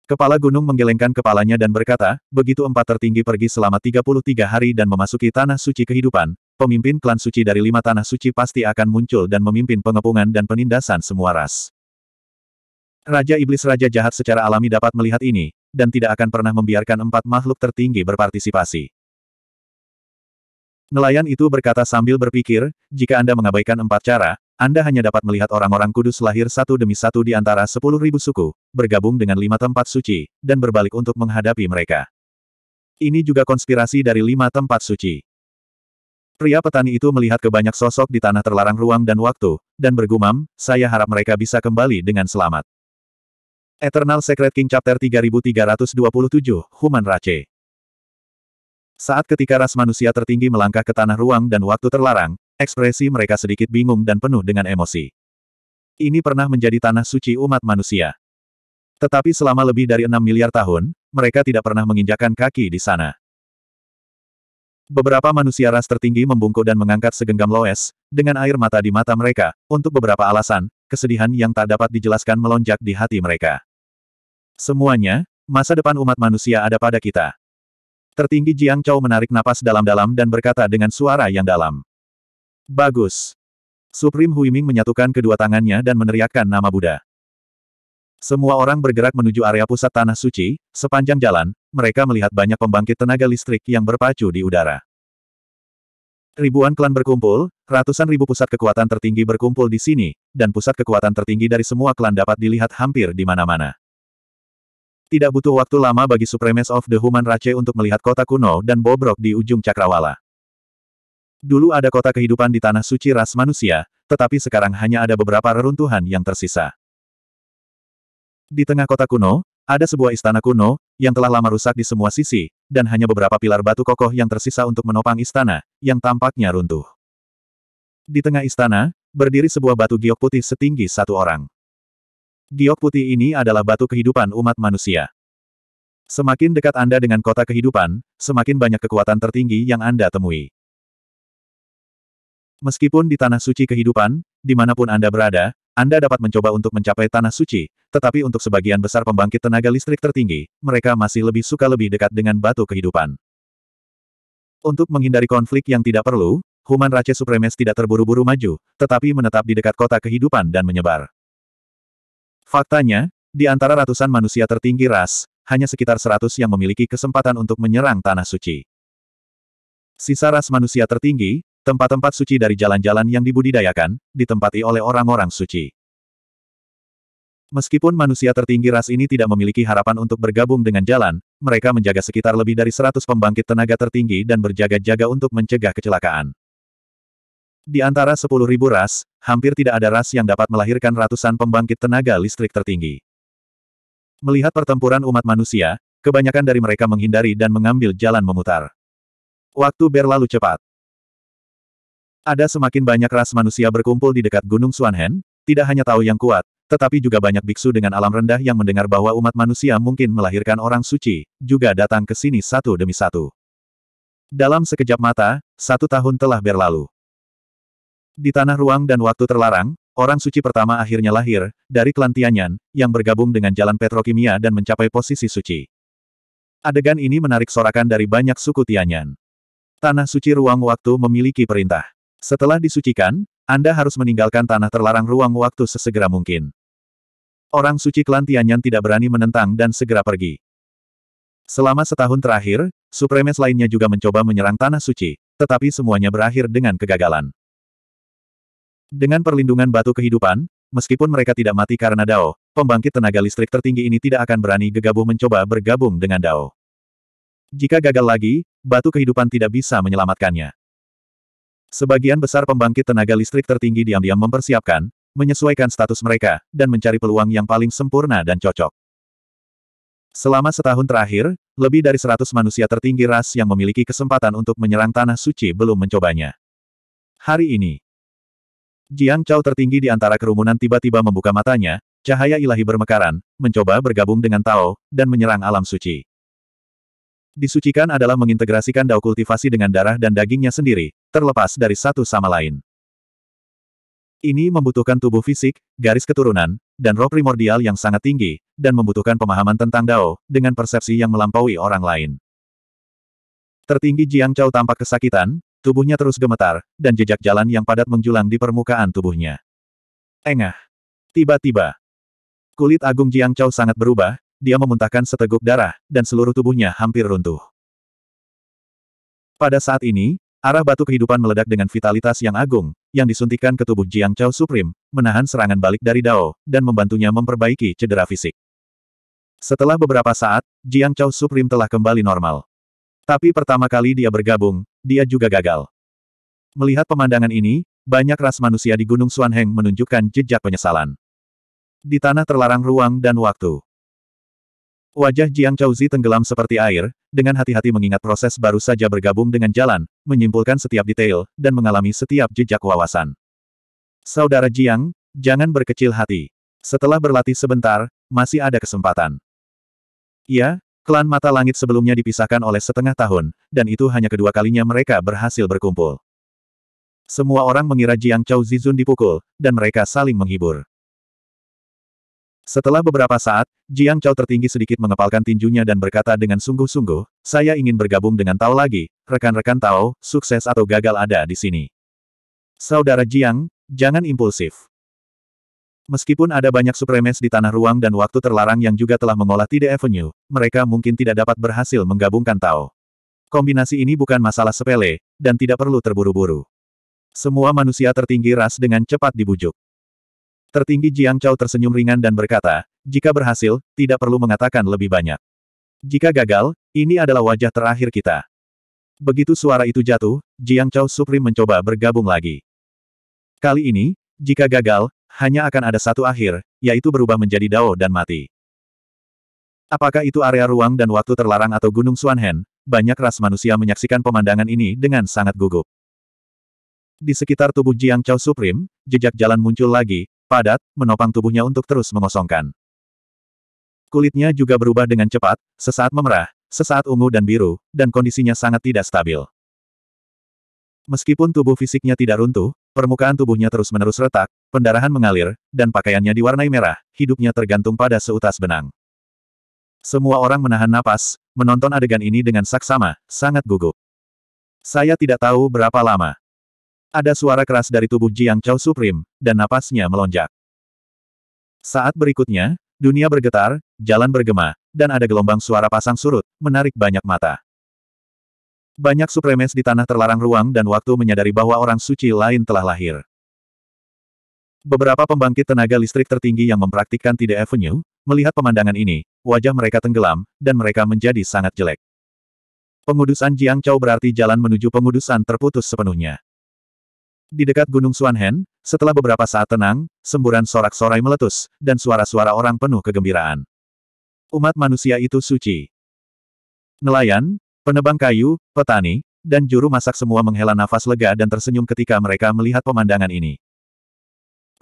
[SPEAKER 1] Kepala gunung menggelengkan kepalanya dan berkata, begitu empat tertinggi pergi selama 33 hari dan memasuki tanah suci kehidupan, pemimpin klan suci dari lima tanah suci pasti akan muncul dan memimpin pengepungan dan penindasan semua ras. Raja Iblis Raja Jahat secara alami dapat melihat ini, dan tidak akan pernah membiarkan empat makhluk tertinggi berpartisipasi. Nelayan itu berkata sambil berpikir, jika Anda mengabaikan empat cara, Anda hanya dapat melihat orang-orang kudus lahir satu demi satu di antara sepuluh ribu suku, bergabung dengan lima tempat suci, dan berbalik untuk menghadapi mereka. Ini juga konspirasi dari lima tempat suci. Pria petani itu melihat ke banyak sosok di tanah terlarang ruang dan waktu, dan bergumam, saya harap mereka bisa kembali dengan selamat. Eternal Secret King Chapter 3327, Human Race. Saat ketika ras manusia tertinggi melangkah ke tanah ruang dan waktu terlarang, ekspresi mereka sedikit bingung dan penuh dengan emosi. Ini pernah menjadi tanah suci umat manusia. Tetapi selama lebih dari 6 miliar tahun, mereka tidak pernah menginjakan kaki di sana. Beberapa manusia ras tertinggi membungkuk dan mengangkat segenggam loes, dengan air mata di mata mereka, untuk beberapa alasan, kesedihan yang tak dapat dijelaskan melonjak di hati mereka. Semuanya, masa depan umat manusia ada pada kita. Tertinggi Jiang Chou menarik napas dalam-dalam dan berkata dengan suara yang dalam. Bagus. Supreme Huiming menyatukan kedua tangannya dan meneriakkan nama Buddha. Semua orang bergerak menuju area pusat tanah suci, sepanjang jalan, mereka melihat banyak pembangkit tenaga listrik yang berpacu di udara. Ribuan klan berkumpul, ratusan ribu pusat kekuatan tertinggi berkumpul di sini, dan pusat kekuatan tertinggi dari semua klan dapat dilihat hampir di mana-mana. Tidak butuh waktu lama bagi Supremes of the Human Race untuk melihat kota kuno dan bobrok di ujung cakrawala. Dulu ada kota kehidupan di tanah suci ras manusia, tetapi sekarang hanya ada beberapa reruntuhan yang tersisa. Di tengah kota kuno, ada sebuah istana kuno, yang telah lama rusak di semua sisi, dan hanya beberapa pilar batu kokoh yang tersisa untuk menopang istana, yang tampaknya runtuh. Di tengah istana, berdiri sebuah batu giok putih setinggi satu orang. Giok putih ini adalah batu kehidupan umat manusia. Semakin dekat Anda dengan kota kehidupan, semakin banyak kekuatan tertinggi yang Anda temui. Meskipun di tanah suci kehidupan, dimanapun Anda berada, Anda dapat mencoba untuk mencapai tanah suci, tetapi untuk sebagian besar pembangkit tenaga listrik tertinggi, mereka masih lebih suka lebih dekat dengan batu kehidupan. Untuk menghindari konflik yang tidak perlu, Human Race Supremes tidak terburu-buru maju, tetapi menetap di dekat kota kehidupan dan menyebar. Faktanya, di antara ratusan manusia tertinggi ras, hanya sekitar seratus yang memiliki kesempatan untuk menyerang Tanah Suci. Sisa ras manusia tertinggi, tempat-tempat suci dari jalan-jalan yang dibudidayakan, ditempati oleh orang-orang suci. Meskipun manusia tertinggi ras ini tidak memiliki harapan untuk bergabung dengan jalan, mereka menjaga sekitar lebih dari seratus pembangkit tenaga tertinggi dan berjaga-jaga untuk mencegah kecelakaan. Di antara sepuluh ribu ras, hampir tidak ada ras yang dapat melahirkan ratusan pembangkit tenaga listrik tertinggi. Melihat pertempuran umat manusia, kebanyakan dari mereka menghindari dan mengambil jalan memutar. Waktu berlalu cepat. Ada semakin banyak ras manusia berkumpul di dekat Gunung Suanhen, tidak hanya tahu yang kuat, tetapi juga banyak biksu dengan alam rendah yang mendengar bahwa umat manusia mungkin melahirkan orang suci, juga datang ke sini satu demi satu. Dalam sekejap mata, satu tahun telah berlalu. Di tanah ruang dan waktu terlarang, orang suci pertama akhirnya lahir, dari klan Tianyan, yang bergabung dengan jalan petrokimia dan mencapai posisi suci. Adegan ini menarik sorakan dari banyak suku Tianyan. Tanah suci ruang waktu memiliki perintah. Setelah disucikan, Anda harus meninggalkan tanah terlarang ruang waktu sesegera mungkin. Orang suci klan Tianyan tidak berani menentang dan segera pergi. Selama setahun terakhir, supremes lainnya juga mencoba menyerang tanah suci, tetapi semuanya berakhir dengan kegagalan. Dengan perlindungan batu kehidupan, meskipun mereka tidak mati karena Dao, pembangkit tenaga listrik tertinggi ini tidak akan berani gegabah mencoba bergabung dengan Dao. Jika gagal lagi, batu kehidupan tidak bisa menyelamatkannya. Sebagian besar pembangkit tenaga listrik tertinggi diam-diam mempersiapkan, menyesuaikan status mereka, dan mencari peluang yang paling sempurna dan cocok. Selama setahun terakhir, lebih dari 100 manusia tertinggi ras yang memiliki kesempatan untuk menyerang Tanah Suci belum mencobanya. Hari ini, Jiang Chao tertinggi di antara kerumunan tiba-tiba membuka matanya, cahaya ilahi bermekaran, mencoba bergabung dengan Tao, dan menyerang alam suci. Disucikan adalah mengintegrasikan dao kultivasi dengan darah dan dagingnya sendiri, terlepas dari satu sama lain. Ini membutuhkan tubuh fisik, garis keturunan, dan roh primordial yang sangat tinggi, dan membutuhkan pemahaman tentang dao, dengan persepsi yang melampaui orang lain. Tertinggi Jiang Chao tampak kesakitan, Tubuhnya terus gemetar, dan jejak jalan yang padat menjulang di permukaan tubuhnya. Engah. Tiba-tiba. Kulit Agung Jiang Chao sangat berubah, dia memuntahkan seteguk darah, dan seluruh tubuhnya hampir runtuh. Pada saat ini, arah batu kehidupan meledak dengan vitalitas yang agung, yang disuntikan ke tubuh Jiang Chao Supreme, menahan serangan balik dari Dao, dan membantunya memperbaiki cedera fisik. Setelah beberapa saat, Jiang Chao Supreme telah kembali normal. Tapi pertama kali dia bergabung, dia juga gagal. Melihat pemandangan ini, banyak ras manusia di Gunung Suanheng menunjukkan jejak penyesalan. Di tanah terlarang ruang dan waktu. Wajah Jiang Chaozi tenggelam seperti air, dengan hati-hati mengingat proses baru saja bergabung dengan jalan, menyimpulkan setiap detail, dan mengalami setiap jejak wawasan. Saudara Jiang, jangan berkecil hati. Setelah berlatih sebentar, masih ada kesempatan. Ya, Klan Mata Langit sebelumnya dipisahkan oleh setengah tahun, dan itu hanya kedua kalinya mereka berhasil berkumpul. Semua orang mengira Jiang Chao Zizun dipukul, dan mereka saling menghibur. Setelah beberapa saat, Jiang Chao tertinggi sedikit mengepalkan tinjunya dan berkata dengan sungguh-sungguh, saya ingin bergabung dengan Tao lagi, rekan-rekan Tao, sukses atau gagal ada di sini. Saudara Jiang, jangan impulsif. Meskipun ada banyak supremes di tanah ruang dan waktu terlarang yang juga telah mengolah Tide Avenue, mereka mungkin tidak dapat berhasil menggabungkan Tao. Kombinasi ini bukan masalah sepele, dan tidak perlu terburu-buru. Semua manusia tertinggi ras dengan cepat dibujuk. Tertinggi Jiang Chao tersenyum ringan dan berkata, jika berhasil, tidak perlu mengatakan lebih banyak. Jika gagal, ini adalah wajah terakhir kita. Begitu suara itu jatuh, Jiang Chao Supreme mencoba bergabung lagi. Kali ini, jika gagal, hanya akan ada satu akhir, yaitu berubah menjadi dao dan mati. Apakah itu area ruang dan waktu terlarang atau Gunung Suanhen? Banyak ras manusia menyaksikan pemandangan ini dengan sangat gugup. Di sekitar tubuh Jiang Chao Supreme, jejak jalan muncul lagi, padat, menopang tubuhnya untuk terus mengosongkan. Kulitnya juga berubah dengan cepat, sesaat memerah, sesaat ungu dan biru, dan kondisinya sangat tidak stabil. Meskipun tubuh fisiknya tidak runtuh, permukaan tubuhnya terus-menerus retak, Pendarahan mengalir, dan pakaiannya diwarnai merah, hidupnya tergantung pada seutas benang. Semua orang menahan napas, menonton adegan ini dengan saksama, sangat gugup. Saya tidak tahu berapa lama. Ada suara keras dari tubuh Jiang Chao Supreme, dan napasnya melonjak. Saat berikutnya, dunia bergetar, jalan bergema, dan ada gelombang suara pasang surut, menarik banyak mata. Banyak supremes di tanah terlarang ruang dan waktu menyadari bahwa orang suci lain telah lahir. Beberapa pembangkit tenaga listrik tertinggi yang mempraktikkan tidak Avenue, melihat pemandangan ini, wajah mereka tenggelam, dan mereka menjadi sangat jelek. Pengudusan Jiang Chao berarti jalan menuju pengudusan terputus sepenuhnya. Di dekat Gunung Suanhen, setelah beberapa saat tenang, semburan sorak-sorai meletus, dan suara-suara orang penuh kegembiraan. Umat manusia itu suci. Nelayan, penebang kayu, petani, dan juru masak semua menghela nafas lega dan tersenyum ketika mereka melihat pemandangan ini.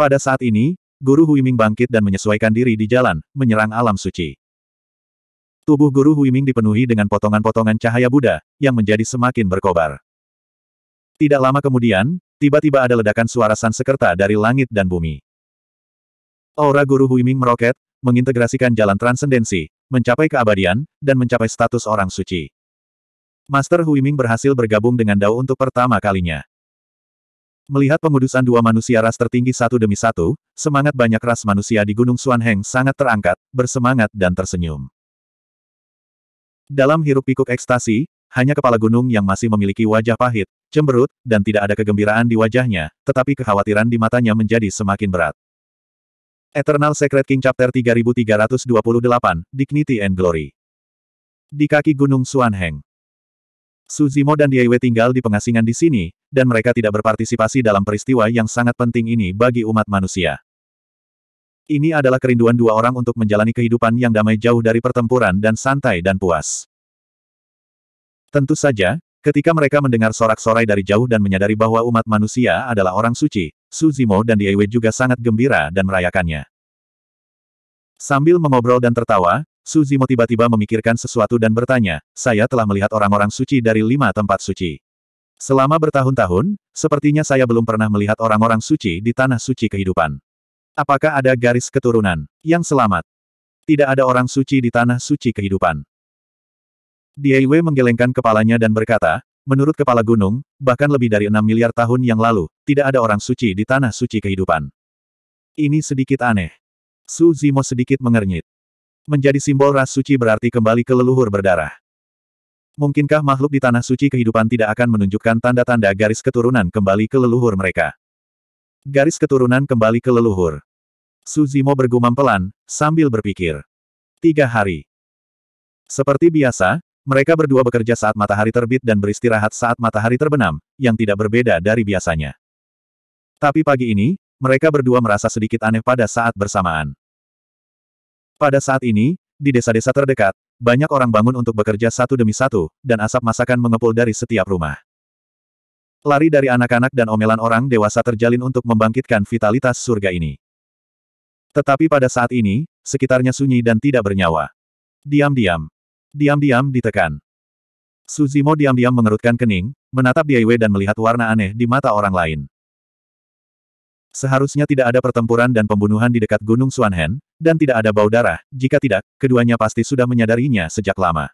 [SPEAKER 1] Pada saat ini, Guru Huiming bangkit dan menyesuaikan diri di jalan, menyerang alam suci. Tubuh Guru Huiming dipenuhi dengan potongan-potongan cahaya Buddha, yang menjadi semakin berkobar. Tidak lama kemudian, tiba-tiba ada ledakan suara sansekerta dari langit dan bumi. Aura Guru Huiming meroket, mengintegrasikan jalan transendensi, mencapai keabadian, dan mencapai status orang suci. Master Huiming berhasil bergabung dengan Dao untuk pertama kalinya. Melihat pengudusan dua manusia ras tertinggi satu demi satu, semangat banyak ras manusia di Gunung Suanheng sangat terangkat, bersemangat dan tersenyum. Dalam hirup pikuk ekstasi, hanya kepala gunung yang masih memiliki wajah pahit, cemberut, dan tidak ada kegembiraan di wajahnya, tetapi kekhawatiran di matanya menjadi semakin berat. Eternal Secret King Chapter 3328, Dignity and Glory Di kaki Gunung Suanheng Suzimo dan Diewe tinggal di pengasingan di sini, dan mereka tidak berpartisipasi dalam peristiwa yang sangat penting ini bagi umat manusia. Ini adalah kerinduan dua orang untuk menjalani kehidupan yang damai jauh dari pertempuran dan santai dan puas. Tentu saja, ketika mereka mendengar sorak-sorai dari jauh dan menyadari bahwa umat manusia adalah orang suci, Suzimo dan Diewe juga sangat gembira dan merayakannya. Sambil mengobrol dan tertawa, Suzimo tiba-tiba memikirkan sesuatu dan bertanya, saya telah melihat orang-orang suci dari lima tempat suci. Selama bertahun-tahun, sepertinya saya belum pernah melihat orang-orang suci di tanah suci kehidupan. Apakah ada garis keturunan yang selamat? Tidak ada orang suci di tanah suci kehidupan. Diewe menggelengkan kepalanya dan berkata, menurut kepala gunung, bahkan lebih dari enam miliar tahun yang lalu, tidak ada orang suci di tanah suci kehidupan. Ini sedikit aneh. Su Zimo sedikit mengernyit menjadi simbol ras suci berarti kembali ke leluhur berdarah. Mungkinkah makhluk di tanah suci kehidupan tidak akan menunjukkan tanda-tanda garis keturunan kembali ke leluhur mereka? Garis keturunan kembali ke leluhur. Suzimo bergumam pelan, sambil berpikir. Tiga hari. Seperti biasa, mereka berdua bekerja saat matahari terbit dan beristirahat saat matahari terbenam, yang tidak berbeda dari biasanya. Tapi pagi ini, mereka berdua merasa sedikit aneh pada saat bersamaan. Pada saat ini, di desa-desa terdekat, banyak orang bangun untuk bekerja satu demi satu, dan asap masakan mengepul dari setiap rumah. Lari dari anak-anak dan omelan orang dewasa terjalin untuk membangkitkan vitalitas surga ini. Tetapi pada saat ini, sekitarnya sunyi dan tidak bernyawa. Diam-diam. Diam-diam ditekan. Suzimo diam-diam mengerutkan kening, menatap Diaiwe dan melihat warna aneh di mata orang lain. Seharusnya tidak ada pertempuran dan pembunuhan di dekat Gunung Suanhen, dan tidak ada bau darah, jika tidak, keduanya pasti sudah menyadarinya sejak lama.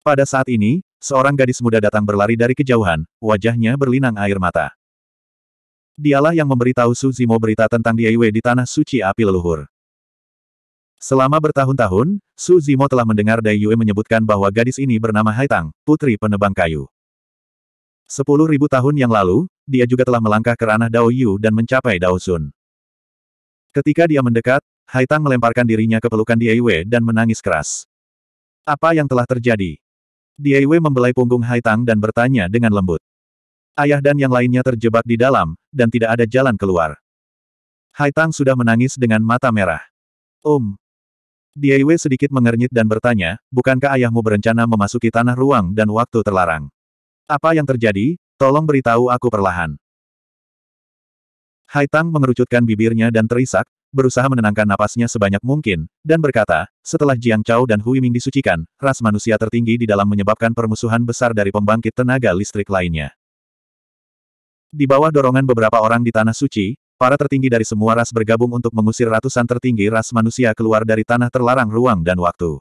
[SPEAKER 1] Pada saat ini, seorang gadis muda datang berlari dari kejauhan, wajahnya berlinang air mata. Dialah yang memberitahu Su Zimo berita tentang Diaiwe di Tanah Suci Api Leluhur. Selama bertahun-tahun, Su Zimo telah mendengar Dai Yue menyebutkan bahwa gadis ini bernama Haitang, putri penebang kayu. Sepuluh ribu tahun yang lalu, dia juga telah melangkah ke ranah Dao Yu dan mencapai Dao Sun. Ketika dia mendekat, Haitang melemparkan dirinya ke pelukan Diaiwe dan menangis keras. Apa yang telah terjadi? Diaiwe membelai punggung Haitang dan bertanya dengan lembut. Ayah dan yang lainnya terjebak di dalam, dan tidak ada jalan keluar. Haitang sudah menangis dengan mata merah. Om. Um. Diaiwe sedikit mengernyit dan bertanya, bukankah ayahmu berencana memasuki tanah ruang dan waktu terlarang? Apa yang terjadi, Tolong beritahu aku perlahan. Haitang mengerucutkan bibirnya dan terisak, berusaha menenangkan napasnya sebanyak mungkin, dan berkata, setelah Jiang Chao dan Hui Ming disucikan, ras manusia tertinggi di dalam menyebabkan permusuhan besar dari pembangkit tenaga listrik lainnya. Di bawah dorongan beberapa orang di Tanah Suci, para tertinggi dari semua ras bergabung untuk mengusir ratusan tertinggi ras manusia keluar dari tanah terlarang ruang dan waktu.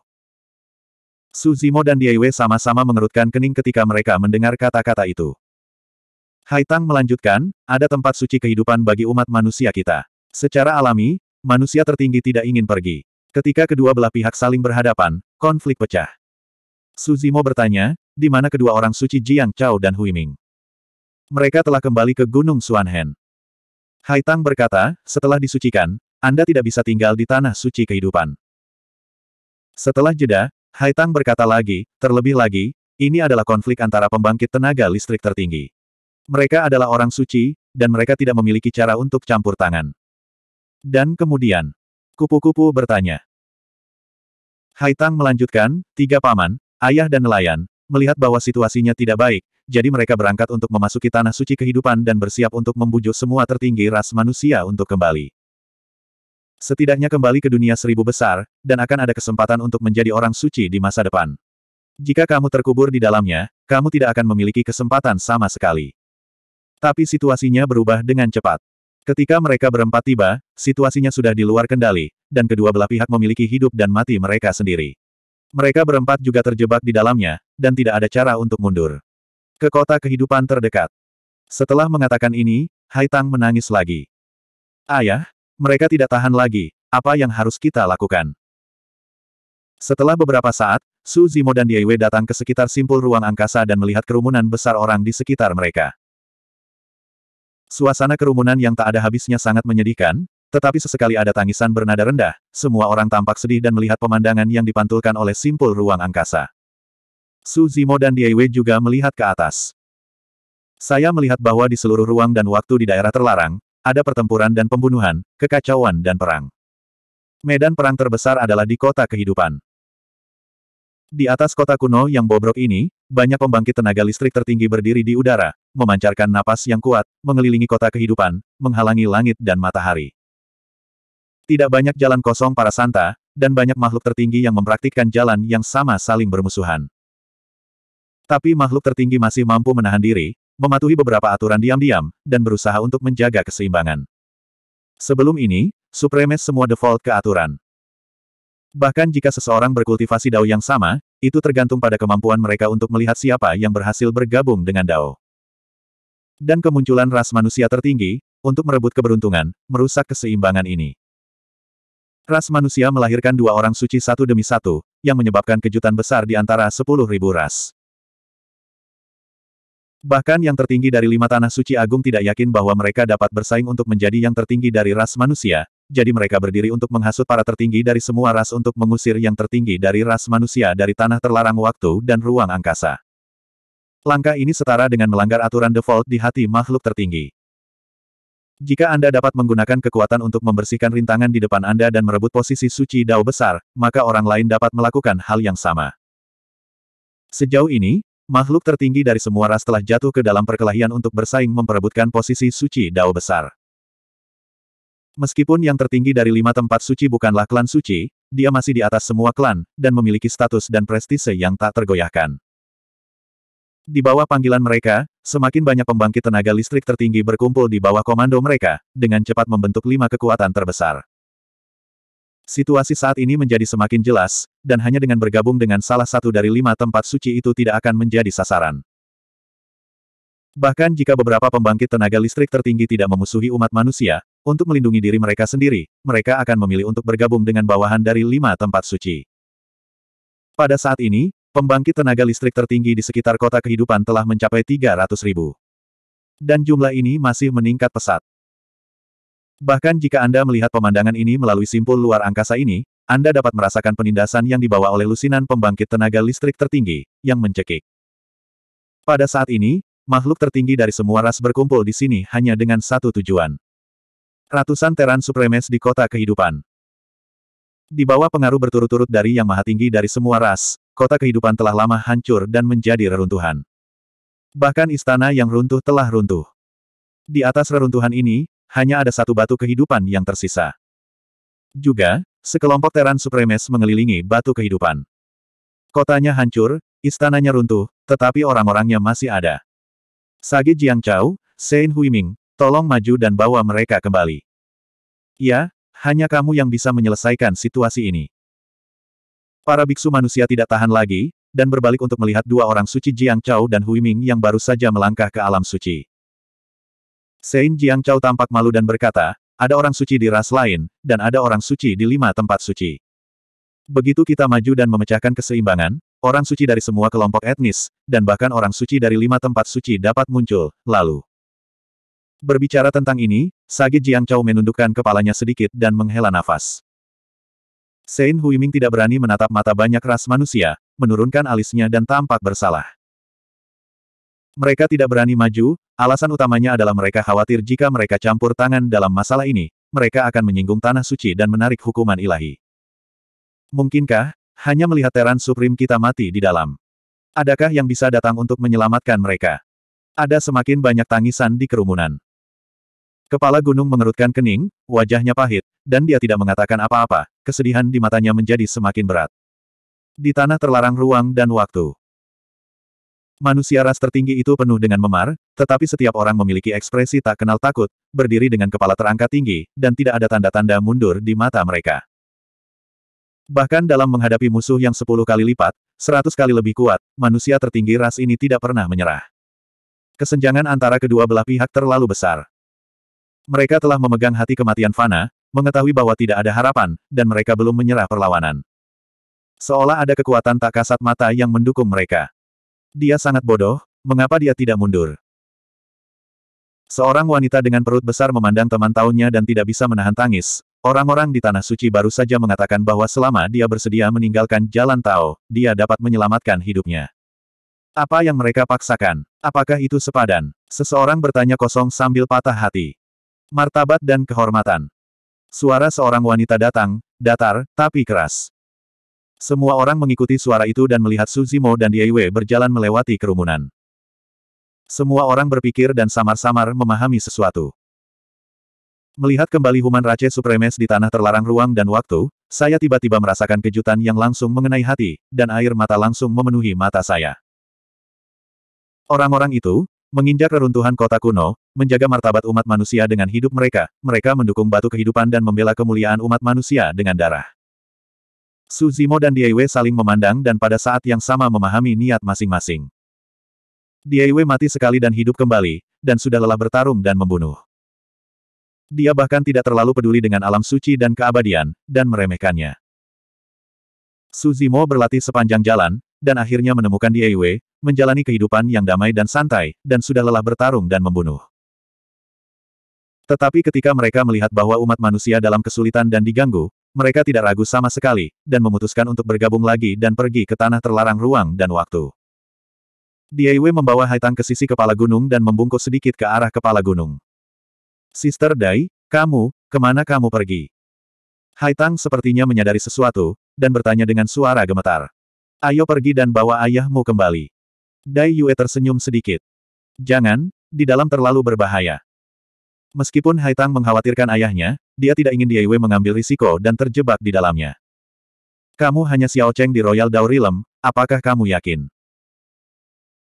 [SPEAKER 1] Suzimo dan Diewe sama-sama mengerutkan kening ketika mereka mendengar kata-kata itu. Tang melanjutkan, ada tempat suci kehidupan bagi umat manusia kita. Secara alami, manusia tertinggi tidak ingin pergi. Ketika kedua belah pihak saling berhadapan, konflik pecah. Suzimo bertanya, di mana kedua orang suci Jiang Chao dan Huiming? Mereka telah kembali ke Gunung Suanhen. Tang berkata, setelah disucikan, Anda tidak bisa tinggal di tanah suci kehidupan. Setelah jeda, Tang berkata lagi, terlebih lagi, ini adalah konflik antara pembangkit tenaga listrik tertinggi. Mereka adalah orang suci, dan mereka tidak memiliki cara untuk campur tangan. Dan kemudian, kupu-kupu bertanya. Haitang melanjutkan, tiga paman, ayah dan nelayan, melihat bahwa situasinya tidak baik, jadi mereka berangkat untuk memasuki tanah suci kehidupan dan bersiap untuk membujuk semua tertinggi ras manusia untuk kembali. Setidaknya kembali ke dunia seribu besar, dan akan ada kesempatan untuk menjadi orang suci di masa depan. Jika kamu terkubur di dalamnya, kamu tidak akan memiliki kesempatan sama sekali. Tapi situasinya berubah dengan cepat. Ketika mereka berempat tiba, situasinya sudah di luar kendali, dan kedua belah pihak memiliki hidup dan mati mereka sendiri. Mereka berempat juga terjebak di dalamnya, dan tidak ada cara untuk mundur. Ke kota kehidupan terdekat. Setelah mengatakan ini, Haitang menangis lagi. Ayah, mereka tidak tahan lagi, apa yang harus kita lakukan? Setelah beberapa saat, Su Zimo dan Diewe datang ke sekitar simpul ruang angkasa dan melihat kerumunan besar orang di sekitar mereka. Suasana kerumunan yang tak ada habisnya sangat menyedihkan, tetapi sesekali ada tangisan bernada rendah, semua orang tampak sedih dan melihat pemandangan yang dipantulkan oleh simpul ruang angkasa. Su Zimo dan Diewe juga melihat ke atas. Saya melihat bahwa di seluruh ruang dan waktu di daerah terlarang, ada pertempuran dan pembunuhan, kekacauan dan perang. Medan perang terbesar adalah di kota kehidupan. Di atas kota kuno yang bobrok ini, banyak pembangkit tenaga listrik tertinggi berdiri di udara, memancarkan napas yang kuat, mengelilingi kota kehidupan, menghalangi langit dan matahari. Tidak banyak jalan kosong para santa, dan banyak makhluk tertinggi yang mempraktikkan jalan yang sama saling bermusuhan. Tapi makhluk tertinggi masih mampu menahan diri, mematuhi beberapa aturan diam-diam, dan berusaha untuk menjaga keseimbangan. Sebelum ini, Supremes semua default ke aturan. Bahkan jika seseorang berkultivasi dao yang sama, itu tergantung pada kemampuan mereka untuk melihat siapa yang berhasil bergabung dengan Dao. Dan kemunculan ras manusia tertinggi, untuk merebut keberuntungan, merusak keseimbangan ini. Ras manusia melahirkan dua orang suci satu demi satu, yang menyebabkan kejutan besar di antara sepuluh ribu ras. Bahkan yang tertinggi dari lima tanah suci agung tidak yakin bahwa mereka dapat bersaing untuk menjadi yang tertinggi dari ras manusia, jadi mereka berdiri untuk menghasut para tertinggi dari semua ras untuk mengusir yang tertinggi dari ras manusia dari tanah terlarang waktu dan ruang angkasa. Langkah ini setara dengan melanggar aturan default di hati makhluk tertinggi. Jika Anda dapat menggunakan kekuatan untuk membersihkan rintangan di depan Anda dan merebut posisi suci dao besar, maka orang lain dapat melakukan hal yang sama. Sejauh ini, makhluk tertinggi dari semua ras telah jatuh ke dalam perkelahian untuk bersaing memperebutkan posisi suci dao besar. Meskipun yang tertinggi dari lima tempat suci bukanlah klan suci, dia masih di atas semua klan, dan memiliki status dan prestise yang tak tergoyahkan. Di bawah panggilan mereka, semakin banyak pembangkit tenaga listrik tertinggi berkumpul di bawah komando mereka, dengan cepat membentuk lima kekuatan terbesar. Situasi saat ini menjadi semakin jelas, dan hanya dengan bergabung dengan salah satu dari lima tempat suci itu tidak akan menjadi sasaran. Bahkan jika beberapa pembangkit tenaga listrik tertinggi tidak memusuhi umat manusia, untuk melindungi diri mereka sendiri, mereka akan memilih untuk bergabung dengan bawahan dari lima tempat suci. Pada saat ini, pembangkit tenaga listrik tertinggi di sekitar kota kehidupan telah mencapai 300 ribu. Dan jumlah ini masih meningkat pesat. Bahkan jika Anda melihat pemandangan ini melalui simpul luar angkasa ini, Anda dapat merasakan penindasan yang dibawa oleh lusinan pembangkit tenaga listrik tertinggi, yang mencekik. Pada saat ini, makhluk tertinggi dari semua ras berkumpul di sini hanya dengan satu tujuan. Ratusan teran supremes di kota kehidupan. Di bawah pengaruh berturut-turut dari yang maha tinggi dari semua ras, kota kehidupan telah lama hancur dan menjadi reruntuhan. Bahkan istana yang runtuh telah runtuh. Di atas reruntuhan ini, hanya ada satu batu kehidupan yang tersisa. Juga, sekelompok teran supremes mengelilingi batu kehidupan. Kotanya hancur, istananya runtuh, tetapi orang-orangnya masih ada. Sage Jiang Chao, Sein Huiming, tolong maju dan bawa mereka kembali. Ya, hanya kamu yang bisa menyelesaikan situasi ini. Para biksu manusia tidak tahan lagi, dan berbalik untuk melihat dua orang suci Jiang Chao dan Huiming yang baru saja melangkah ke alam suci. Sein Jiang Chao tampak malu dan berkata, ada orang suci di ras lain, dan ada orang suci di lima tempat suci. Begitu kita maju dan memecahkan keseimbangan, orang suci dari semua kelompok etnis, dan bahkan orang suci dari lima tempat suci dapat muncul, lalu. Berbicara tentang ini, Sage Jiang Chao menundukkan kepalanya sedikit dan menghela nafas. Sein Huiming tidak berani menatap mata banyak ras manusia, menurunkan alisnya dan tampak bersalah. Mereka tidak berani maju, alasan utamanya adalah mereka khawatir jika mereka campur tangan dalam masalah ini, mereka akan menyinggung tanah suci dan menarik hukuman ilahi. Mungkinkah, hanya melihat Teran Supreme kita mati di dalam. Adakah yang bisa datang untuk menyelamatkan mereka? Ada semakin banyak tangisan di kerumunan. Kepala gunung mengerutkan kening, wajahnya pahit, dan dia tidak mengatakan apa-apa, kesedihan di matanya menjadi semakin berat. Di tanah terlarang ruang dan waktu. Manusia ras tertinggi itu penuh dengan memar, tetapi setiap orang memiliki ekspresi tak kenal takut, berdiri dengan kepala terangkat tinggi, dan tidak ada tanda-tanda mundur di mata mereka. Bahkan dalam menghadapi musuh yang sepuluh kali lipat, seratus kali lebih kuat, manusia tertinggi ras ini tidak pernah menyerah. Kesenjangan antara kedua belah pihak terlalu besar. Mereka telah memegang hati kematian Fana, mengetahui bahwa tidak ada harapan, dan mereka belum menyerah perlawanan. Seolah ada kekuatan tak kasat mata yang mendukung mereka. Dia sangat bodoh, mengapa dia tidak mundur? Seorang wanita dengan perut besar memandang teman tahunnya dan tidak bisa menahan tangis, Orang-orang di Tanah Suci baru saja mengatakan bahwa selama dia bersedia meninggalkan jalan Tao, dia dapat menyelamatkan hidupnya. Apa yang mereka paksakan? Apakah itu sepadan? Seseorang bertanya kosong sambil patah hati. Martabat dan kehormatan. Suara seorang wanita datang, datar, tapi keras. Semua orang mengikuti suara itu dan melihat Suzimo dan Diewe berjalan melewati kerumunan. Semua orang berpikir dan samar-samar memahami sesuatu. Melihat kembali human race supremes di tanah terlarang ruang dan waktu, saya tiba-tiba merasakan kejutan yang langsung mengenai hati, dan air mata langsung memenuhi mata saya. Orang-orang itu, menginjak reruntuhan kota kuno, menjaga martabat umat manusia dengan hidup mereka, mereka mendukung batu kehidupan dan membela kemuliaan umat manusia dengan darah. Suzimo dan Diewe saling memandang dan pada saat yang sama memahami niat masing-masing. Diewe mati sekali dan hidup kembali, dan sudah lelah bertarung dan membunuh. Dia bahkan tidak terlalu peduli dengan alam suci dan keabadian, dan meremehkannya. Suzimo berlatih sepanjang jalan, dan akhirnya menemukan Dieiwe, menjalani kehidupan yang damai dan santai, dan sudah lelah bertarung dan membunuh. Tetapi ketika mereka melihat bahwa umat manusia dalam kesulitan dan diganggu, mereka tidak ragu sama sekali, dan memutuskan untuk bergabung lagi dan pergi ke tanah terlarang ruang dan waktu. Dieiwe membawa Haitang ke sisi kepala gunung dan membungkuk sedikit ke arah kepala gunung. Sister Dai, kamu, kemana kamu pergi? Hai Tang sepertinya menyadari sesuatu, dan bertanya dengan suara gemetar. Ayo pergi dan bawa ayahmu kembali. Dai Yue tersenyum sedikit. Jangan, di dalam terlalu berbahaya. Meskipun Hai Tang mengkhawatirkan ayahnya, dia tidak ingin Dai Yue mengambil risiko dan terjebak di dalamnya. Kamu hanya Xiao Cheng di Royal Daurilem, apakah kamu yakin?